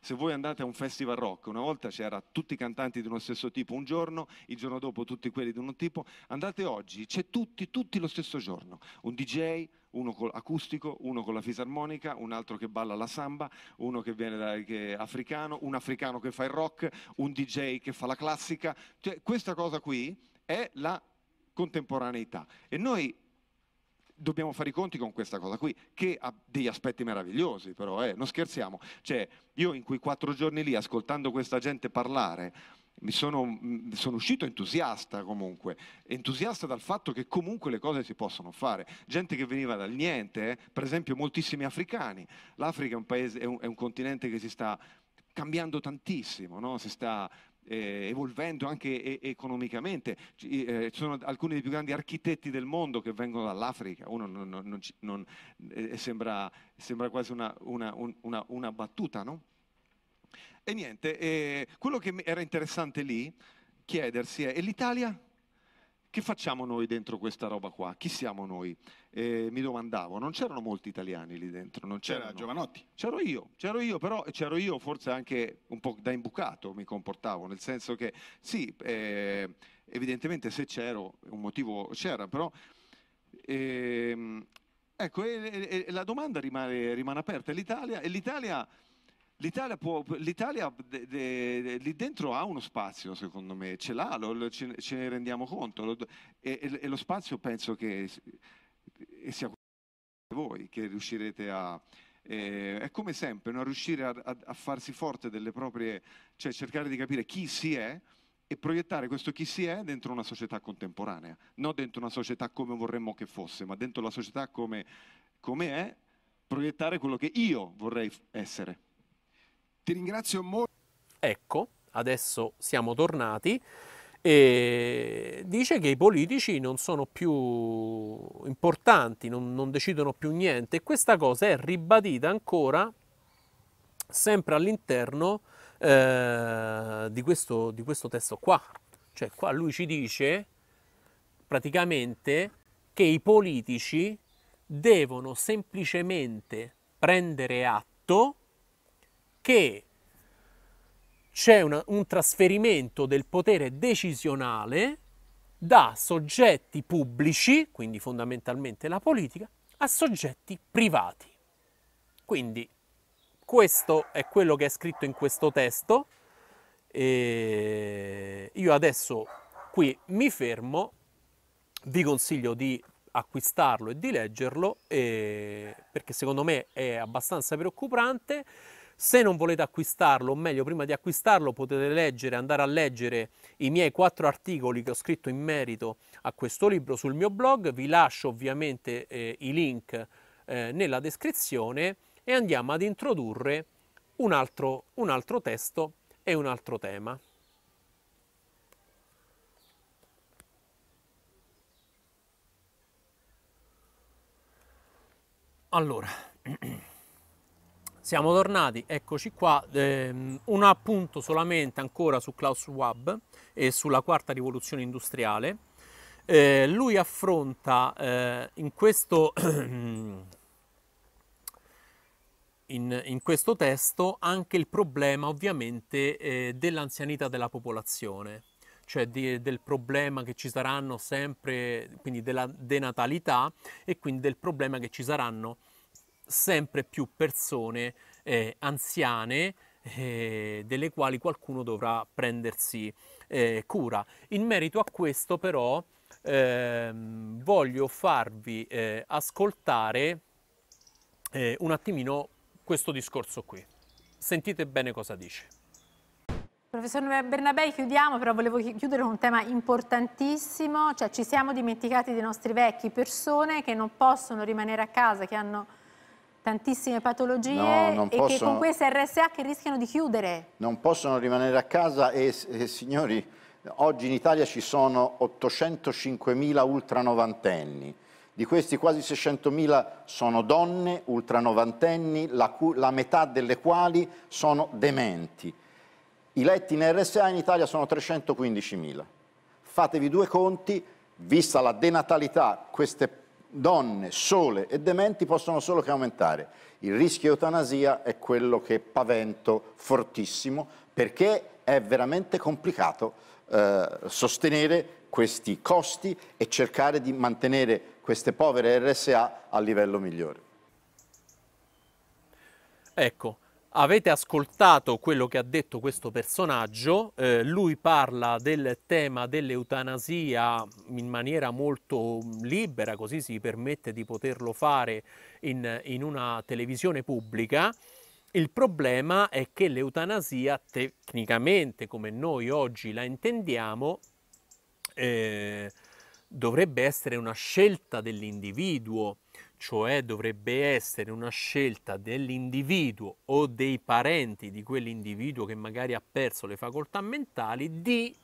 se voi andate a un festival rock, una volta c'era tutti i cantanti di uno stesso tipo un giorno, il giorno dopo tutti quelli di uno tipo, andate oggi, c'è tutti, tutti lo stesso giorno. Un DJ, uno con acustico, uno con la fisarmonica, un altro che balla la samba, uno che viene da, che africano, un africano che fa il rock, un DJ che fa la classica. Cioè, questa cosa qui è la contemporaneità. E noi dobbiamo fare i conti con questa cosa qui, che ha degli aspetti meravigliosi però, eh, non scherziamo. Cioè, io in quei quattro giorni lì, ascoltando questa gente parlare, mi sono, mm, sono, uscito entusiasta comunque, entusiasta dal fatto che comunque le cose si possono fare. Gente che veniva dal niente, eh? per esempio moltissimi africani. L'Africa è un, paese, è un, è un continente che si sta cambiando tantissimo, no? si sta eh, evolvendo anche e- economicamente. Ci, eh, ci, sono alcuni dei più grandi architetti del mondo che vengono dall'Africa, uno non, non, non, non eh, sembra, sembra, quasi una, una, una, una, battuta, no? E niente, eh, quello che era interessante lì chiedersi è, e l'Italia? Che facciamo noi dentro questa roba qua? Chi siamo noi? eh, mi domandavo, non c'erano molti italiani lì dentro? non C'era Giovanotti. C'ero io, c'ero io, però c'ero io forse anche un po' da imbucato mi comportavo, nel senso che sì, eh, evidentemente se c'ero, un motivo c'era, però... Eh, ecco, e, e, la domanda rimane, rimane aperta. L'Italia, l'Italia L'Italia, può, l'Italia de, de, de, lì dentro ha uno spazio, secondo me, ce l'ha, lo, lo, ce, ce, ne rendiamo conto. Lo, e, e, e, lo spazio penso che e sia voi che riuscirete a... Eh, è come sempre, non riuscire a, a, a farsi forte delle proprie... cioè cercare di capire chi si è e proiettare questo chi si è dentro una società contemporanea, non dentro una società come vorremmo che fosse, ma dentro la società come, come è, proiettare quello che io vorrei essere. Ti ringrazio molto. Ecco, adesso siamo tornati e dice che i politici non sono più importanti, non, non decidono più niente e questa cosa è ribadita ancora sempre all'interno eh, di, questo, di questo testo qua. Cioè qua lui ci dice praticamente che i politici devono semplicemente prendere atto che c'è una, un trasferimento del potere decisionale da soggetti pubblici, quindi fondamentalmente la politica, a soggetti privati. Quindi questo è quello che è scritto in questo testo. E io adesso qui mi fermo, vi consiglio di acquistarlo e di leggerlo eh, perché secondo me è abbastanza preoccupante. Se non volete acquistarlo, o meglio, prima di acquistarlo potete leggere, andare a leggere i miei quattro articoli che ho scritto in merito a questo libro sul mio blog. Vi lascio ovviamente eh, i link eh, nella descrizione e andiamo ad introdurre un altro, un altro testo e un altro tema. Allora, (clears throat) Siamo tornati, eccoci qua, ehm, un appunto solamente ancora su Klaus Schwab e sulla quarta rivoluzione industriale. Eh, lui affronta eh, in, questo, (clears throat) in, in, questo, testo anche il problema ovviamente eh, dell'anzianità della popolazione, cioè di, del problema che ci saranno sempre, quindi della denatalità e quindi del problema che ci saranno sempre più persone eh, anziane eh, delle quali qualcuno dovrà prendersi eh, cura. In merito a questo però ehm, voglio farvi eh, ascoltare eh, un attimino questo discorso qui. Sentite bene cosa dice. Professor Bernabei, chiudiamo, però volevo chiudere un tema importantissimo, cioè ci siamo dimenticati dei nostri vecchi, persone che non possono rimanere a casa, che hanno tantissime patologie no, e possono, che con queste RSA che rischiano di chiudere. Non possono rimanere a casa e, e signori, oggi in Italia ci sono 805.000 ultranovantenni. Di questi quasi 600.000 sono donne ultranovantenni, la, la metà delle quali sono dementi. I letti in RSA in Italia sono 315.000. Fatevi due conti, vista la denatalità, queste persone donne sole e dementi possono solo che aumentare. Il rischio di eutanasia è quello che pavento fortissimo perché è veramente complicato eh, sostenere questi costi e cercare di mantenere queste povere RSA a livello migliore. Ecco, Avete ascoltato quello che ha detto questo personaggio, eh, lui parla del tema dell'eutanasia in maniera molto mm, libera, così si permette di poterlo fare in, in una televisione pubblica. Il problema è che l'eutanasia tecnicamente, come noi oggi la intendiamo, eh, dovrebbe essere una scelta dell'individuo cioè dovrebbe essere una scelta dell'individuo o dei parenti di quell'individuo che magari ha perso le facoltà mentali di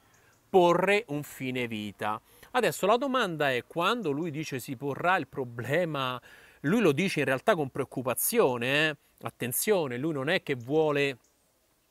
porre un fine vita. Adesso la domanda è quando lui dice si porrà il problema, lui lo dice in realtà con preoccupazione, eh? attenzione, lui non è che vuole...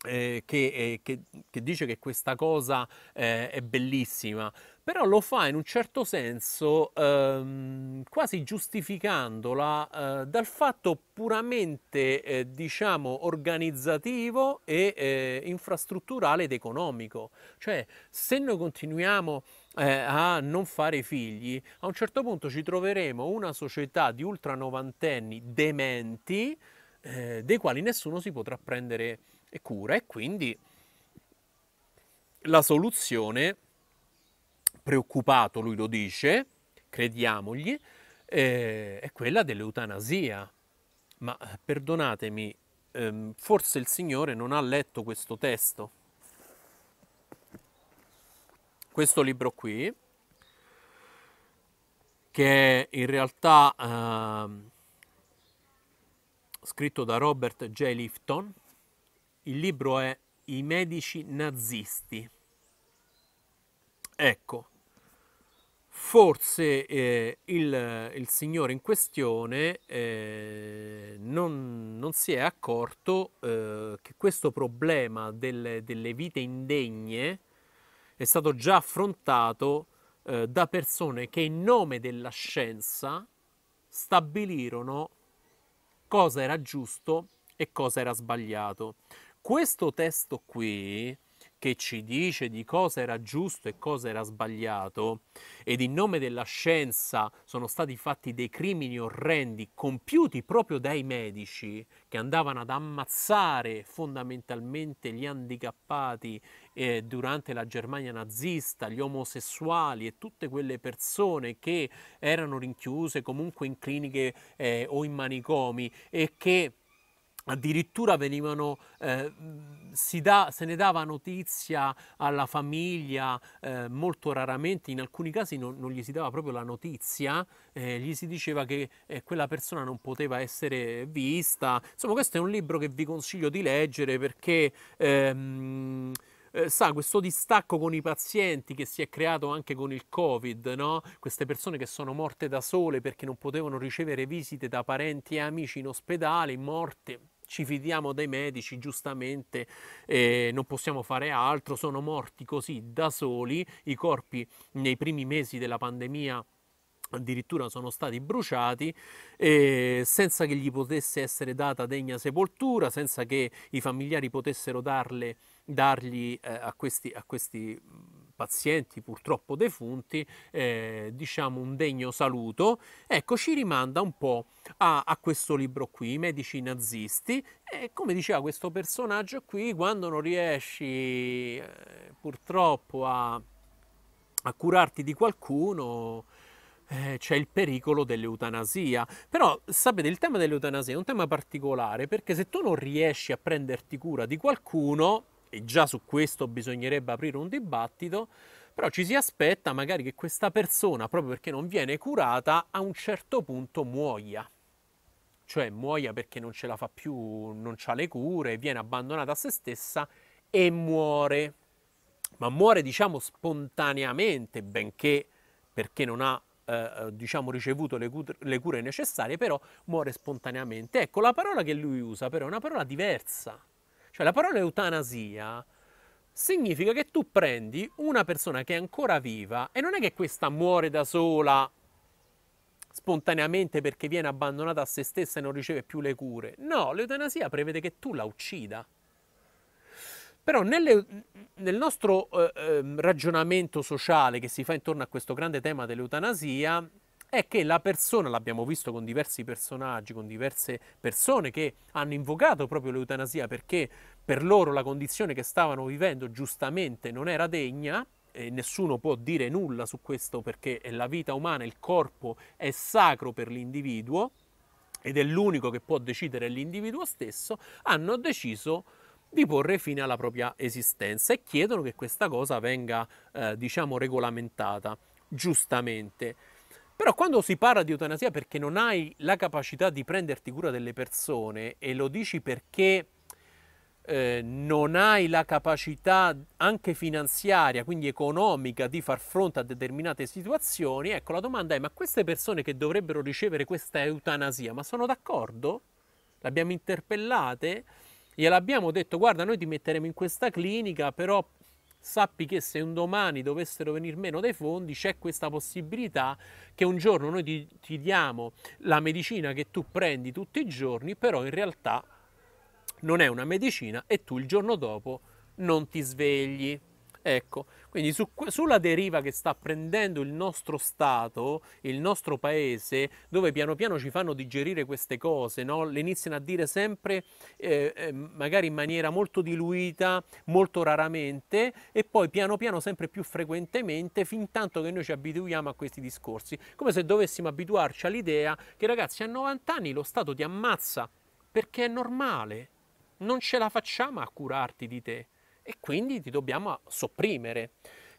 Eh, che, eh, che, che, dice che questa cosa eh, è bellissima, però lo fa in un certo senso ehm, quasi giustificandola eh, dal fatto puramente eh, diciamo organizzativo e eh, infrastrutturale ed economico cioè se noi continuiamo eh, a non fare figli a un certo punto ci troveremo una società di ultra novantenni dementi eh, dei quali nessuno si potrà prendere cura e quindi la soluzione preoccupato, lui lo dice, crediamogli, eh, è quella dell'eutanasia. Ma eh, perdonatemi, ehm, forse il Signore non ha letto questo testo. Questo libro qui, che in realtà eh, scritto da Robert J. Lifton. Il libro è I medici nazisti. Ecco, forse eh, il, il, signore in questione eh, non, non, si è accorto eh, che questo problema delle, delle, vite indegne è stato già affrontato eh, da persone che in nome della scienza stabilirono cosa era giusto e cosa era sbagliato. Questo testo qui che ci dice di cosa era giusto e cosa era sbagliato, ed in nome della scienza sono stati fatti dei crimini orrendi compiuti proprio dai medici che andavano ad ammazzare fondamentalmente gli handicappati eh, durante la Germania nazista, gli omosessuali e tutte quelle persone che erano rinchiuse comunque in cliniche eh, o in manicomi e che addirittura venivano, eh, da, se ne dava notizia alla famiglia eh, molto raramente, in alcuni casi non, non, gli si dava proprio la notizia, eh, gli si diceva che eh, quella persona non poteva essere vista. Insomma, questo è un libro che vi consiglio di leggere perché... Ehm, eh, sa, questo distacco con i pazienti che si è creato anche con il Covid, no? queste persone che sono morte da sole perché non potevano ricevere visite da parenti e amici in ospedale, morte ci fidiamo dei medici, giustamente eh, non possiamo fare altro, sono morti così da soli, i corpi nei primi mesi della pandemia addirittura sono stati bruciati eh, senza che gli potesse essere data degna sepoltura, senza che i familiari potessero darle, dargli eh, a questi, a questi pazienti purtroppo defunti, eh, diciamo un degno saluto, ecco ci rimanda un po' a, a questo libro qui, I medici nazisti, e come diceva questo personaggio qui, quando non riesci eh, purtroppo a, a curarti di qualcuno, eh, c'è il pericolo dell'eutanasia. Però sapete, il tema dell'eutanasia è un tema particolare perché se tu non riesci a prenderti cura di qualcuno, e già su questo bisognerebbe aprire un dibattito, però ci si aspetta magari che questa persona, proprio perché non viene curata, a un certo punto muoia. Cioè muoia perché non ce la fa più, non ha le cure, viene abbandonata a se stessa e muore. Ma muore diciamo spontaneamente, benché perché non ha eh, eh diciamo ricevuto le, cu- le cure necessarie, però muore spontaneamente. Ecco, la parola che lui usa però è una parola diversa cioè la parola eutanasia significa che tu prendi una persona che è ancora viva e non è che questa muore da sola spontaneamente perché viene abbandonata a se stessa e non riceve più le cure. No, l'eutanasia prevede che tu la uccida. Però nelle, nel nostro eh, ehm, ragionamento sociale che si fa intorno a questo grande tema dell'eutanasia, è che la persona, l'abbiamo visto con diversi personaggi, con diverse persone che hanno invocato proprio l'eutanasia perché per loro la condizione che stavano vivendo giustamente non era degna, e nessuno può dire nulla su questo perché è la vita umana, il corpo è sacro per l'individuo ed è l'unico che può decidere l'individuo stesso, hanno deciso di porre fine alla propria esistenza e chiedono che questa cosa venga, eh, diciamo, regolamentata giustamente. Però quando si parla di eutanasia perché non hai la capacità di prenderti cura delle persone e lo dici perché eh, non hai la capacità anche finanziaria, quindi economica, di far fronte a determinate situazioni, ecco la domanda è ma queste persone che dovrebbero ricevere questa eutanasia, ma sono d'accordo? L'abbiamo interpellate? Gliel'abbiamo detto guarda noi ti metteremo in questa clinica, però sappi che se un domani dovessero venir meno dei fondi c'è questa possibilità che un giorno noi ti, ti diamo la medicina che tu prendi tutti i giorni, però in realtà non è una medicina e tu il giorno dopo non ti svegli. Ecco, quindi su, sulla deriva che sta prendendo il nostro Stato, il nostro Paese, dove piano piano ci fanno digerire queste cose, no? le iniziano a dire sempre, eh, eh, magari in maniera molto diluita, molto raramente, e poi piano piano sempre più frequentemente, fin tanto che noi ci abituiamo a questi discorsi, come se dovessimo abituarci all'idea che ragazzi a 90 anni lo Stato ti ammazza, perché è normale, non ce la facciamo a curarti di te e quindi ti dobbiamo sopprimere.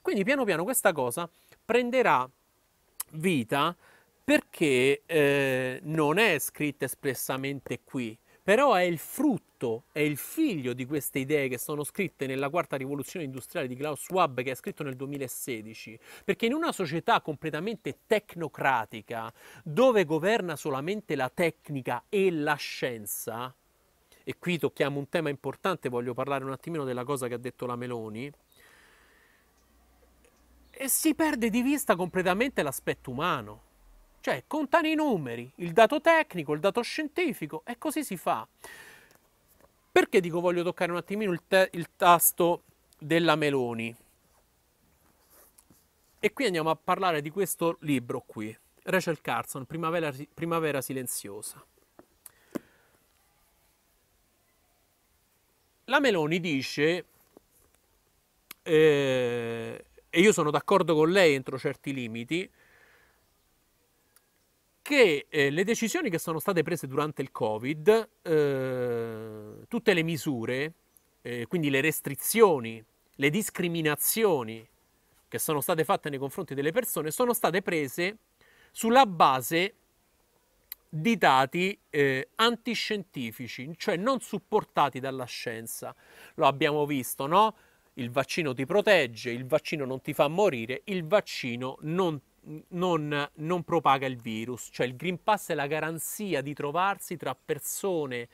Quindi piano piano questa cosa prenderà vita perché eh, non è scritta espressamente qui, però è il frutto, è il figlio di queste idee che sono scritte nella quarta rivoluzione industriale di Klaus Schwab che è scritto nel 2016, perché in una società completamente tecnocratica dove governa solamente la tecnica e la scienza, e qui tocchiamo un tema importante, voglio parlare un attimino della cosa che ha detto la Meloni, e si perde di vista completamente l'aspetto umano. Cioè, contano i numeri, il dato tecnico, il dato scientifico, e così si fa. Perché dico voglio toccare un attimino il, te- il tasto della Meloni? E qui andiamo a parlare di questo libro qui, Rachel Carson, Primavera, Primavera Silenziosa. la Meloni dice, eh, e io sono d'accordo con lei entro certi limiti, che eh, le decisioni che sono state prese durante il Covid, eh, tutte le misure, eh, quindi le restrizioni, le discriminazioni che sono state fatte nei confronti delle persone, sono state prese sulla base di dati eh, antiscientifici, cioè non supportati dalla scienza. Lo abbiamo visto, no? Il vaccino ti protegge, il vaccino non ti fa morire, il vaccino non, non, non propaga il virus, cioè il Green Pass è la garanzia di trovarsi tra persone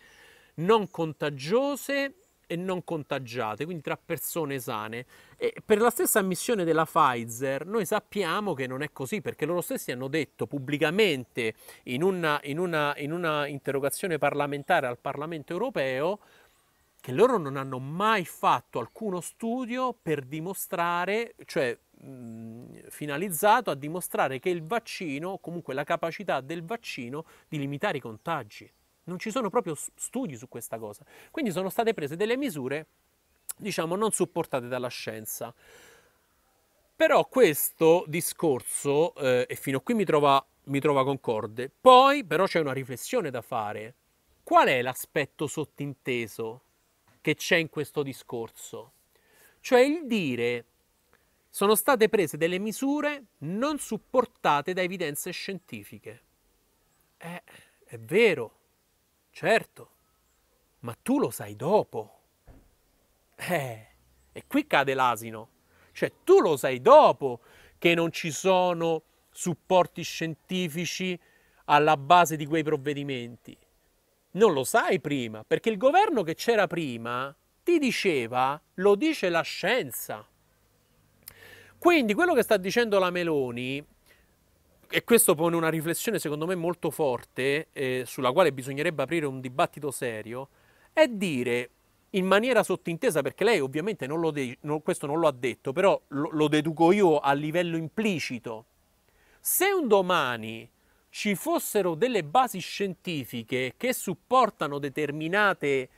non contagiose e non contagiate, quindi tra persone sane. E per la stessa missione della Pfizer noi sappiamo che non è così perché loro stessi hanno detto pubblicamente in una, in una, in una interrogazione parlamentare al Parlamento europeo che loro non hanno mai fatto alcuno studio per dimostrare, cioè mh, finalizzato a dimostrare che il vaccino, comunque la capacità del vaccino di limitare i contagi. Non ci sono proprio studi su questa cosa. Quindi sono state prese delle misure, diciamo, non supportate dalla scienza. Però questo discorso, eh, e fino a qui mi trova, mi trova concorde, poi però c'è una riflessione da fare. Qual è l'aspetto sottinteso che c'è in questo discorso? Cioè il dire sono state prese delle misure non supportate da evidenze scientifiche. Eh, è vero, Certo, ma tu lo sai dopo. Eh, e qui cade l'asino. Cioè, tu lo sai dopo che non ci sono supporti scientifici alla base di quei provvedimenti. Non lo sai prima, perché il governo che c'era prima ti diceva, lo dice la scienza. Quindi quello che sta dicendo la Meloni e questo pone una riflessione secondo me molto forte, eh, sulla quale bisognerebbe aprire un dibattito serio, è dire in maniera sottintesa, perché lei ovviamente non lo de- non, questo non lo ha detto, però lo, lo deduco io a livello implicito, se un domani ci fossero delle basi scientifiche che supportano determinate,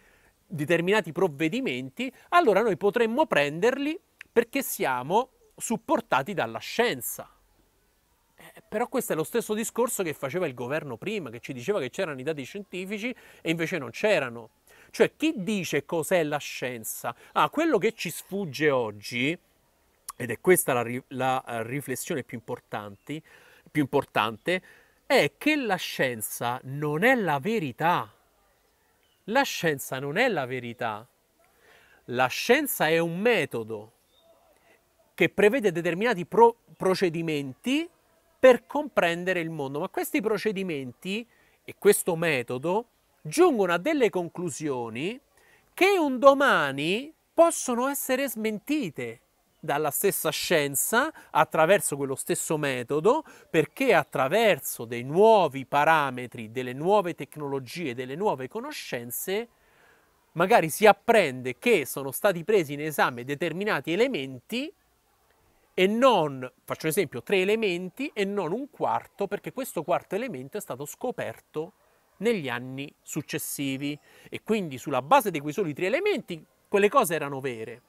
determinati provvedimenti, allora noi potremmo prenderli perché siamo supportati dalla scienza. Eh, però questo è lo stesso discorso che faceva il governo prima, che ci diceva che c'erano i dati scientifici e invece non c'erano. Cioè chi dice cos'è la scienza? Ah, quello che ci sfugge oggi, ed è questa la, la eh, riflessione più, più importante, è che la scienza non è la verità. La scienza non è la verità. La scienza è un metodo che prevede determinati pro procedimenti per comprendere il mondo. Ma questi procedimenti e questo metodo giungono a delle conclusioni che un domani possono essere smentite dalla stessa scienza attraverso quello stesso metodo perché attraverso dei nuovi parametri, delle nuove tecnologie, delle nuove conoscenze magari si apprende che sono stati presi in esame determinati elementi e non, faccio un esempio, tre elementi e non un quarto, perché questo quarto elemento è stato scoperto negli anni successivi e quindi sulla base di quei soli tre elementi quelle cose erano vere.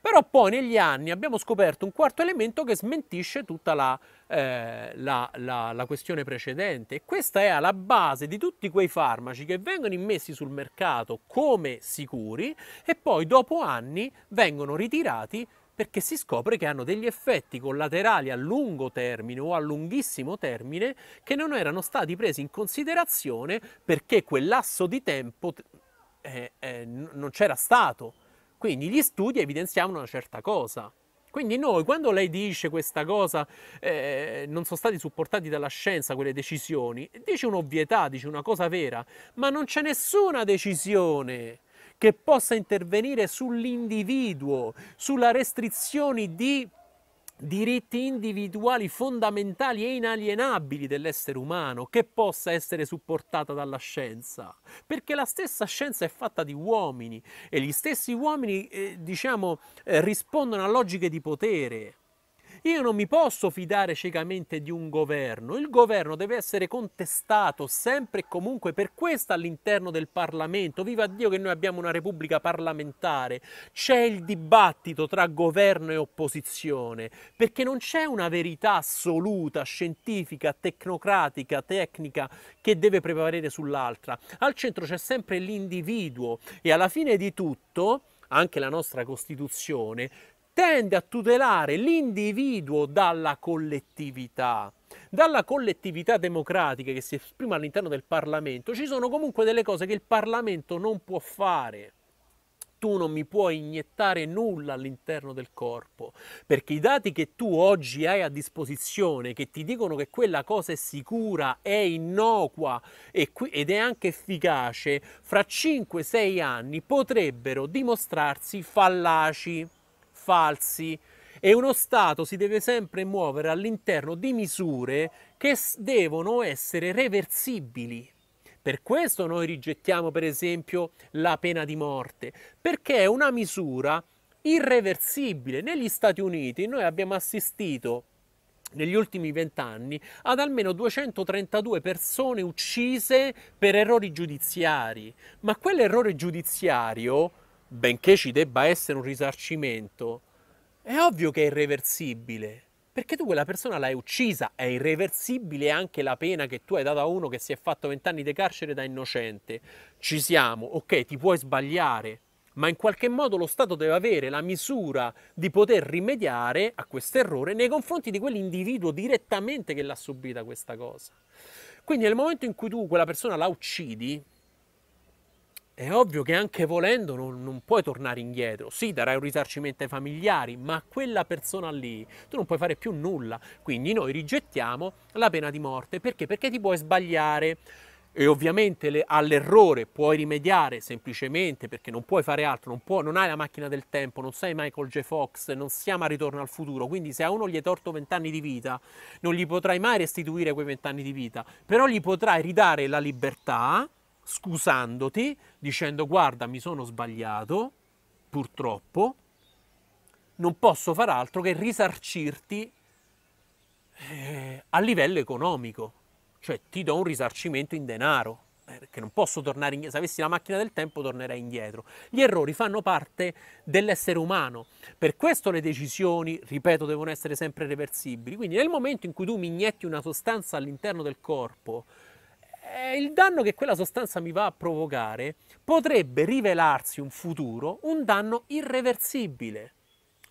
Però poi negli anni abbiamo scoperto un quarto elemento che smentisce tutta la, eh, la, la, la questione precedente e questa è alla base di tutti quei farmaci che vengono immessi sul mercato come sicuri e poi dopo anni vengono ritirati perché si scopre che hanno degli effetti collaterali a lungo termine o a lunghissimo termine che non erano stati presi in considerazione perché quel lasso di tempo eh, eh, non c'era stato. Quindi gli studi evidenziavano una certa cosa. Quindi noi, quando lei dice questa cosa, eh, non sono stati supportati dalla scienza quelle decisioni, dice un'ovvietà, dice una cosa vera, ma non c'è nessuna decisione che possa intervenire sull'individuo, sulla restrizione di diritti individuali fondamentali e inalienabili dell'essere umano che possa essere supportata dalla scienza, perché la stessa scienza è fatta di uomini e gli stessi uomini, eh, diciamo, eh, rispondono a logiche di potere. Io non mi posso fidare ciecamente di un governo, il governo deve essere contestato sempre e comunque per questo all'interno del Parlamento, viva Dio che noi abbiamo una repubblica parlamentare, c'è il dibattito tra governo e opposizione, perché non c'è una verità assoluta, scientifica, tecnocratica, tecnica che deve prevalere sull'altra. Al centro c'è sempre l'individuo e alla fine di tutto, anche la nostra Costituzione, tende a tutelare l'individuo dalla collettività. Dalla collettività democratica che si esprime all'interno del Parlamento ci sono comunque delle cose che il Parlamento non può fare tu non mi puoi iniettare nulla all'interno del corpo, perché i dati che tu oggi hai a disposizione, che ti dicono che quella cosa è sicura, è innocua ed è anche efficace, fra 5-6 anni potrebbero dimostrarsi fallaci falsi e uno Stato si deve sempre muovere all'interno di misure che devono essere reversibili. Per questo noi rigettiamo per esempio la pena di morte, perché è una misura irreversibile. Negli Stati Uniti noi abbiamo assistito negli ultimi vent'anni ad almeno 232 persone uccise per errori giudiziari, ma quell'errore giudiziario benché ci debba essere un risarcimento, è ovvio che è irreversibile, perché tu quella persona l'hai uccisa, è irreversibile anche la pena che tu hai dato a uno che si è fatto vent'anni di carcere da innocente. Ci siamo, ok, ti puoi sbagliare, ma in qualche modo lo Stato deve avere la misura di poter rimediare a questo errore nei confronti di quell'individuo direttamente che l'ha subita questa cosa. Quindi nel momento in cui tu quella persona la uccidi, è ovvio che anche volendo non, non, puoi tornare indietro, sì darai un risarcimento ai familiari, ma a quella persona lì tu non puoi fare più nulla, quindi noi rigettiamo la pena di morte, perché? Perché ti puoi sbagliare e ovviamente le, all'errore puoi rimediare semplicemente perché non puoi fare altro, non, può, non, hai la macchina del tempo, non sei Michael J. Fox, non siamo a ritorno al futuro, quindi se a uno gli hai torto vent'anni di vita non gli potrai mai restituire quei vent'anni di vita, però gli potrai ridare la libertà scusandoti, dicendo guarda mi sono sbagliato, purtroppo, non posso far altro che risarcirti eh, a livello economico, cioè ti do un risarcimento in denaro, perché eh, non posso tornare indietro, se avessi la macchina del tempo tornerei indietro. Gli errori fanno parte dell'essere umano, per questo le decisioni, ripeto, devono essere sempre reversibili, quindi nel momento in cui tu mi inietti una sostanza all'interno del corpo, eh, il danno che quella sostanza mi va a provocare potrebbe rivelarsi un futuro un danno irreversibile.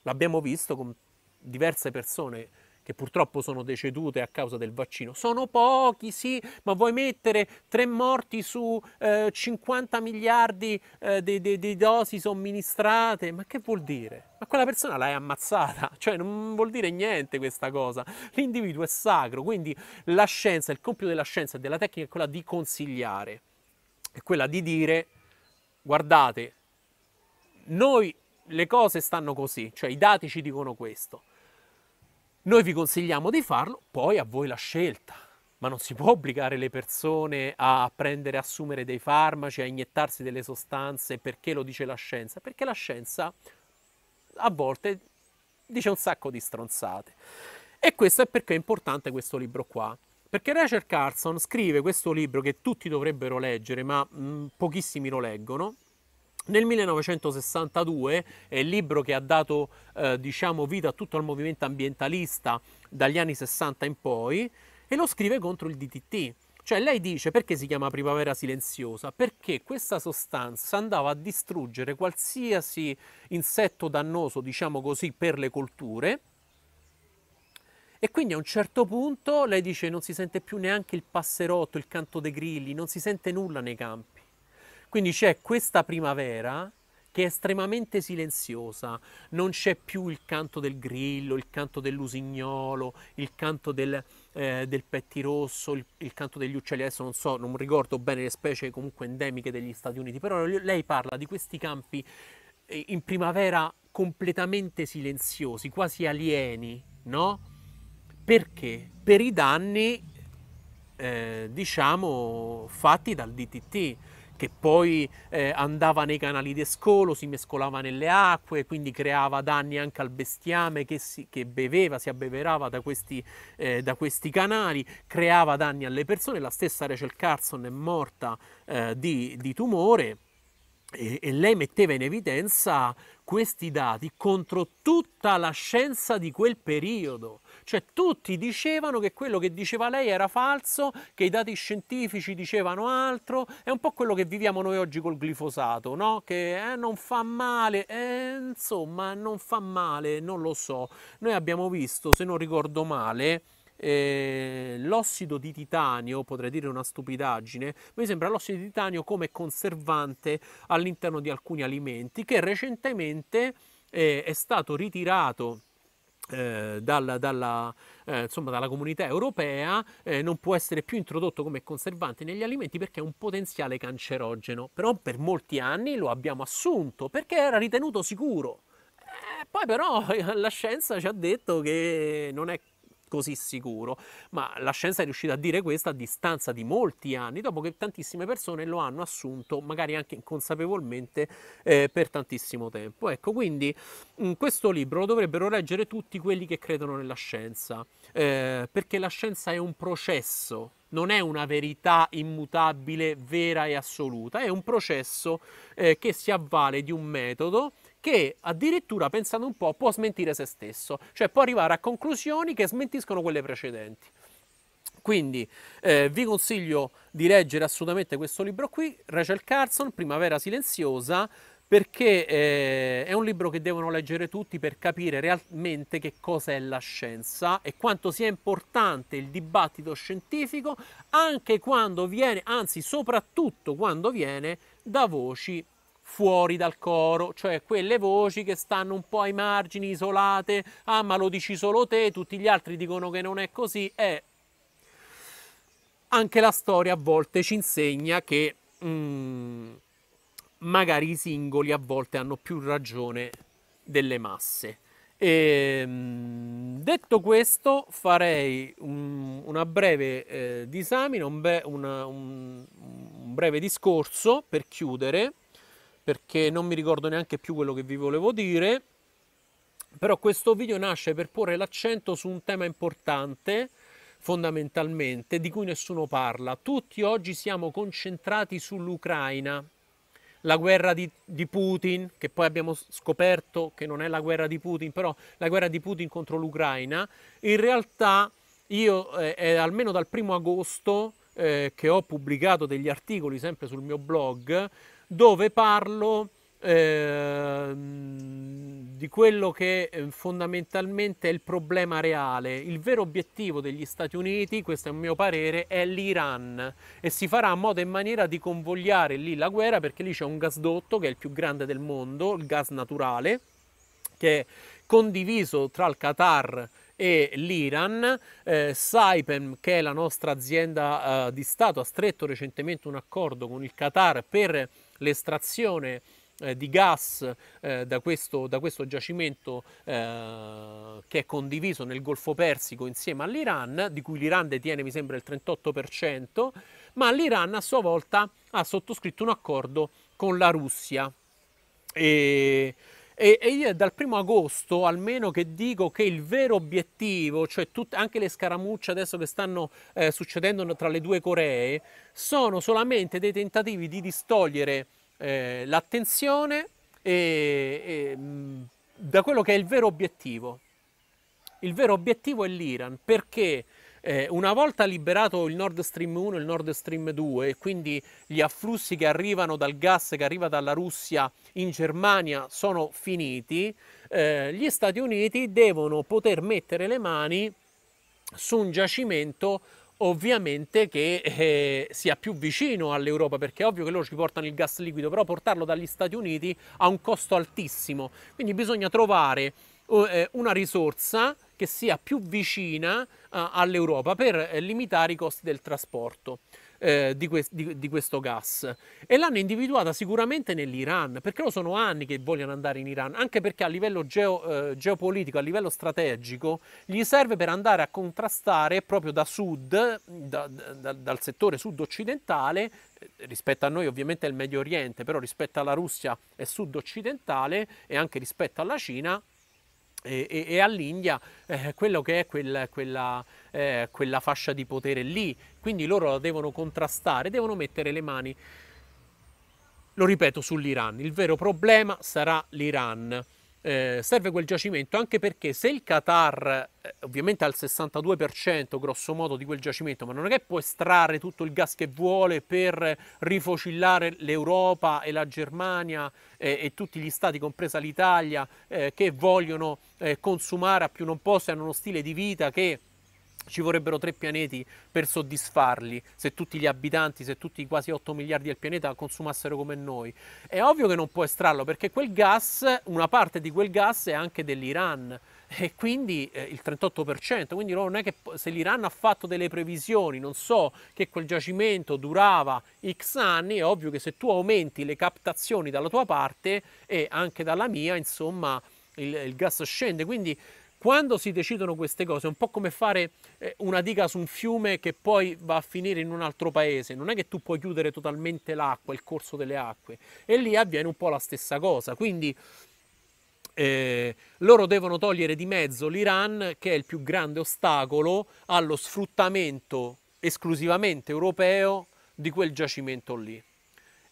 L'abbiamo visto con diverse persone che purtroppo sono decedute a causa del vaccino. Sono pochi, sì, ma vuoi mettere tre morti su eh, 50 miliardi eh, di, di dosi somministrate? Ma che vuol dire? Ma quella persona l'hai ammazzata, (laughs) cioè non vuol dire niente questa cosa. L'individuo è sacro, quindi la scienza, il compito della scienza e della tecnica è quella di consigliare, è quella di dire guardate, noi le cose stanno così, cioè i dati ci dicono questo. Noi vi consigliamo di farlo, poi a voi la scelta. Ma non si può obbligare le persone a prendere, a assumere dei farmaci, a iniettarsi delle sostanze perché lo dice la scienza, perché la scienza a volte dice un sacco di stronzate. E questo è perché è importante questo libro qua. Perché Rachel Carson scrive questo libro che tutti dovrebbero leggere, ma mh, mm, pochissimi lo leggono, nel 1962, eh, libro che ha dato eh, diciamo, vita a tutto il movimento ambientalista dagli anni 60 in poi, e lo scrive contro il DTT. Cioè lei dice perché si chiama primavera silenziosa? Perché questa sostanza andava a distruggere qualsiasi insetto dannoso, diciamo così, per le colture e quindi a un certo punto lei dice non si sente più neanche il passerotto, il canto dei grilli, non si sente nulla nei campi. Quindi c'è questa primavera che è estremamente silenziosa, non c'è più il canto del grillo, il canto dell'usignolo, il canto del, eh, del pettirosso, il, il, canto degli uccelli, adesso non so, non ricordo bene le specie comunque endemiche degli Stati Uniti, però lei parla di questi campi eh, in primavera completamente silenziosi, quasi alieni, no? Perché? Per i danni, eh, diciamo, fatti dal DTT che poi eh, andava nei canali di scolo, si mescolava nelle acque, quindi creava danni anche al bestiame che, si, che beveva, si abbeverava da questi, eh, da questi, canali, creava danni alle persone. La stessa Rachel Carson è morta eh, di, di tumore e, e, lei metteva in evidenza questi dati contro tutta la scienza di quel periodo. Cioè tutti dicevano che quello che diceva lei era falso, che i dati scientifici dicevano altro, è un po' quello che viviamo noi oggi col glifosato, no? che eh, non fa male, eh, insomma non fa male, non lo so. Noi abbiamo visto, se non ricordo male, eh, l'ossido di titanio, potrei dire una stupidaggine, mi sembra l'ossido di titanio come conservante all'interno di alcuni alimenti che recentemente eh, è stato ritirato eh, dalla, dalla, eh, insomma, dalla, comunità europea eh, non può essere più introdotto come conservante negli alimenti perché è un potenziale cancerogeno. Però per molti anni lo abbiamo assunto perché era ritenuto sicuro. Eh, poi però (laughs) la scienza ci ha detto che non è così sicuro, ma la scienza è riuscita a dire questo a distanza di molti anni, dopo che tantissime persone lo hanno assunto, magari anche inconsapevolmente, eh, per tantissimo tempo. Ecco, quindi mm, questo libro lo dovrebbero leggere tutti quelli che credono nella scienza, eh, perché la scienza è un processo, non è una verità immutabile, vera e assoluta, è un processo eh, che si avvale di un metodo che addirittura, pensando un po', può smentire se stesso, cioè può arrivare a conclusioni che smentiscono quelle precedenti. Quindi eh, vi consiglio di leggere assolutamente questo libro qui, Rachel Carson, Primavera Silenziosa, perché eh, è un libro che devono leggere tutti per capire realmente che cosa è la scienza e quanto sia importante il dibattito scientifico anche quando viene, anzi soprattutto quando viene da voci fuori dal coro, cioè quelle voci che stanno un po' ai margini, isolate, ah ma lo dici solo te, tutti gli altri dicono che non è così, eh. Anche la storia a volte ci insegna che mm, magari i singoli a volte hanno più ragione delle masse. E, ehm, detto questo, farei un, una breve eh, disamina, un, be, una, un, un breve discorso per chiudere perché non mi ricordo neanche più quello che vi volevo dire, però questo video nasce per porre l'accento su un tema importante fondamentalmente di cui nessuno parla. Tutti oggi siamo concentrati sull'Ucraina, la guerra di, di, Putin, che poi abbiamo scoperto che non è la guerra di Putin, però la guerra di Putin contro l'Ucraina. In realtà io eh, almeno dal primo agosto eh, che ho pubblicato degli articoli sempre sul mio blog, dove parlo eh, di quello che eh, fondamentalmente è il problema reale. Il vero obiettivo degli Stati Uniti, questo è un mio parere, è l'Iran e si farà a modo e maniera di convogliare lì la guerra perché lì c'è un gasdotto che è il più grande del mondo, il gas naturale, che è condiviso tra il Qatar e l'Iran. Eh, Saipem, che è la nostra azienda eh, di Stato, ha stretto recentemente un accordo con il Qatar per l'estrazione eh, di gas eh, da, questo, da, questo, giacimento eh, che è condiviso nel Golfo Persico insieme all'Iran, di cui l'Iran detiene mi sembra il 38%, ma l'Iran a sua volta ha sottoscritto un accordo con la Russia. E e, e io dal primo agosto almeno che dico che il vero obiettivo, cioè tut, anche le scaramucce adesso che stanno eh, succedendo tra le due Coree, sono solamente dei tentativi di distogliere eh, l'attenzione e, e, da quello che è il vero obiettivo. Il vero obiettivo è l'Iran perché eh, una volta liberato il Nord Stream 1 e il Nord Stream 2, e quindi gli afflussi che arrivano dal gas che arriva dalla Russia in Germania sono finiti, eh, gli Stati Uniti devono poter mettere le mani su un giacimento ovviamente che eh, sia più vicino all'Europa perché è ovvio che loro ci portano il gas liquido però portarlo dagli Stati Uniti ha un costo altissimo quindi bisogna trovare eh, una risorsa che sia più vicina all'Europa per eh, limitare i costi del trasporto. Eh, di, questo gas e l'hanno individuata sicuramente nell'Iran perché lo sono anni che vogliono andare in Iran anche perché a livello geo- geopolitico a livello strategico gli serve per andare a contrastare proprio da sud da, da, dal settore sud occidentale rispetto a noi ovviamente è il Medio Oriente però rispetto alla Russia è sud occidentale e anche rispetto alla Cina e, e, e all'India eh, quello che è quel, quella, eh, quella fascia di potere lì, quindi loro la devono contrastare, devono mettere le mani, lo ripeto, sull'Iran. Il vero problema sarà l'Iran eh, serve quel giacimento anche perché se il Qatar eh, ovviamente ha il 62% grosso modo di quel giacimento, ma non è che può estrarre tutto il gas che vuole per rifocillare l'Europa e la Germania eh, e tutti gli stati, compresa l'Italia, eh, che vogliono eh, consumare a più non posso e hanno uno stile di vita che ci vorrebbero tre pianeti per soddisfarli, se tutti gli abitanti, se tutti i quasi 8 miliardi del pianeta consumassero come noi. È ovvio che non può estrarlo perché quel gas, una parte di quel gas è anche dell'Iran e quindi eh, il 38%, quindi non è che se l'Iran ha fatto delle previsioni, non so, che quel giacimento durava X anni, è ovvio che se tu aumenti le captazioni dalla tua parte e anche dalla mia, insomma, il, il gas scende, quindi quando si decidono queste cose è un po' come fare eh, una diga su un fiume che poi va a finire in un altro paese, non è che tu puoi chiudere totalmente l'acqua, il corso delle acque, e lì avviene un po' la stessa cosa. Quindi eh, loro devono togliere di mezzo l'Iran, che è il più grande ostacolo allo sfruttamento esclusivamente europeo di quel giacimento lì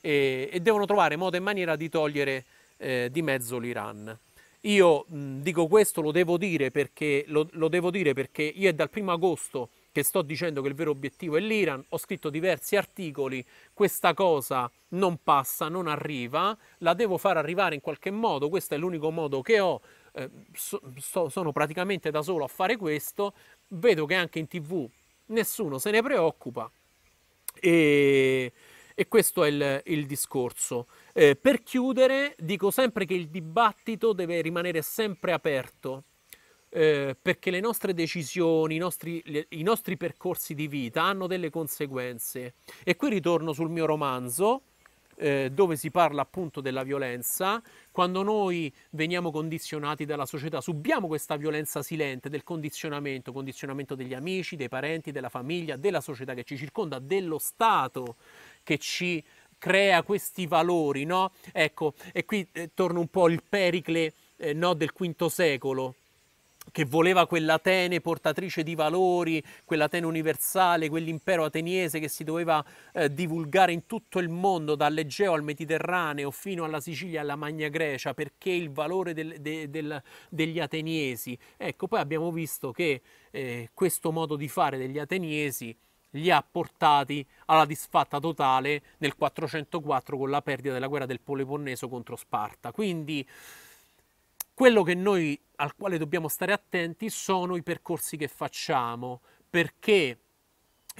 e, e devono trovare modo e maniera di togliere eh, di mezzo l'Iran. Io mh, dico questo, lo devo dire perché, lo, lo devo dire perché io è dal primo agosto che sto dicendo che il vero obiettivo è l'Iran, ho scritto diversi articoli, questa cosa non passa, non arriva, la devo far arrivare in qualche modo, questo è l'unico modo che ho, eh, so, sono praticamente da solo a fare questo, vedo che anche in tv nessuno se ne preoccupa e e questo è il, il discorso. Eh, per chiudere, dico sempre che il dibattito deve rimanere sempre aperto, eh, perché le nostre decisioni, i nostri, le, i nostri percorsi di vita hanno delle conseguenze. E qui ritorno sul mio romanzo, eh, dove si parla appunto della violenza, quando noi veniamo condizionati dalla società, subiamo questa violenza silente del condizionamento, condizionamento degli amici, dei parenti, della famiglia, della società che ci circonda, dello Stato, che ci crea questi valori, no? Ecco, e qui eh, torna un po' il Pericle eh, no, del V secolo, che voleva quell'Atene portatrice di valori, quell'Atene universale, quell'impero ateniese che si doveva eh, divulgare in tutto il mondo, dall'Egeo al Mediterraneo fino alla Sicilia e alla Magna Grecia, perché il valore del, de, del, degli ateniesi. Ecco, poi abbiamo visto che eh, questo modo di fare degli ateniesi li ha portati alla disfatta totale nel 404 con la perdita della guerra del Peloponneso contro Sparta. Quindi quello che noi, al quale dobbiamo stare attenti sono i percorsi che facciamo, perché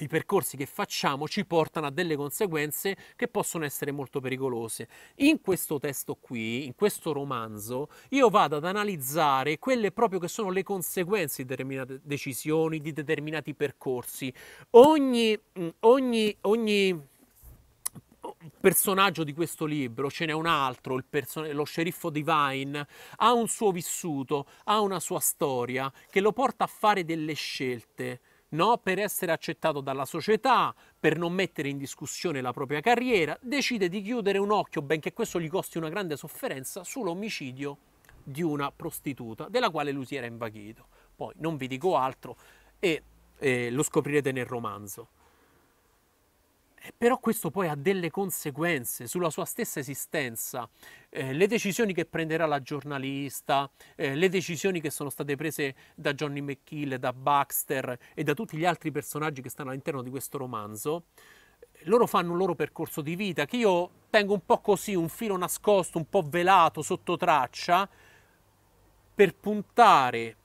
i percorsi che facciamo ci portano a delle conseguenze che possono essere molto pericolose. In questo testo qui, in questo romanzo, io vado ad analizzare quelle proprio che sono le conseguenze di determinate decisioni, di determinati percorsi. Ogni, mm, ogni, ogni personaggio di questo libro, ce n'è un altro, person- lo sceriffo Divine, ha un suo vissuto, ha una sua storia che lo porta a fare delle scelte no? per essere accettato dalla società, per non mettere in discussione la propria carriera, decide di chiudere un occhio, benché questo gli costi una grande sofferenza, sull'omicidio di una prostituta della quale lui si era invaghito. Poi non vi dico altro e eh, lo scoprirete nel romanzo. Però questo poi ha delle conseguenze sulla sua stessa esistenza, eh, le decisioni che prenderà la giornalista, eh, le decisioni che sono state prese da Johnny McKill, da Baxter e da tutti gli altri personaggi che stanno all'interno di questo romanzo, loro fanno un loro percorso di vita che io tengo un po' così, un filo nascosto, un po' velato, sotto traccia, per puntare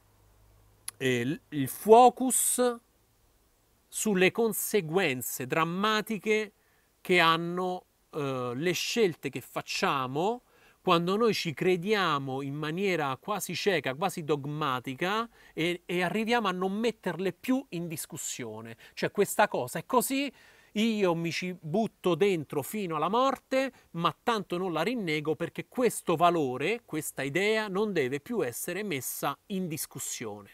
eh, il focus sulle conseguenze drammatiche che hanno eh, le scelte che facciamo quando noi ci crediamo in maniera quasi cieca, quasi dogmatica e, e, arriviamo a non metterle più in discussione. Cioè questa cosa è così, io mi ci butto dentro fino alla morte, ma tanto non la rinnego perché questo valore, questa idea non deve più essere messa in discussione.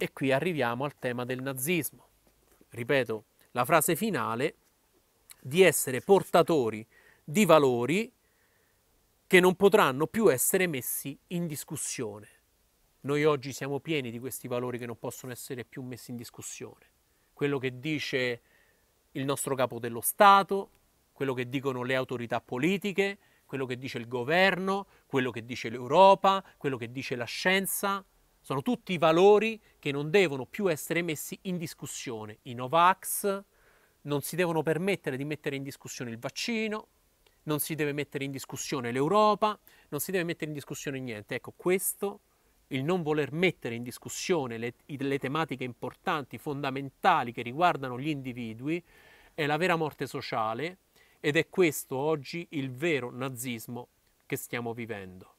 E qui arriviamo al tema del nazismo. Ripeto, la frase finale di essere portatori di valori che non potranno più essere messi in discussione. Noi oggi siamo pieni di questi valori che non possono essere più messi in discussione. Quello che dice il nostro capo dello Stato, quello che dicono le autorità politiche, quello che dice il governo, quello che dice l'Europa, quello che dice la scienza, sono tutti valori che non devono più essere messi in discussione. I Novax non si devono permettere di mettere in discussione il vaccino, non si deve mettere in discussione l'Europa, non si deve mettere in discussione niente. Ecco, questo, il non voler mettere in discussione le, le tematiche importanti, fondamentali che riguardano gli individui, è la vera morte sociale ed è questo oggi il vero nazismo che stiamo vivendo.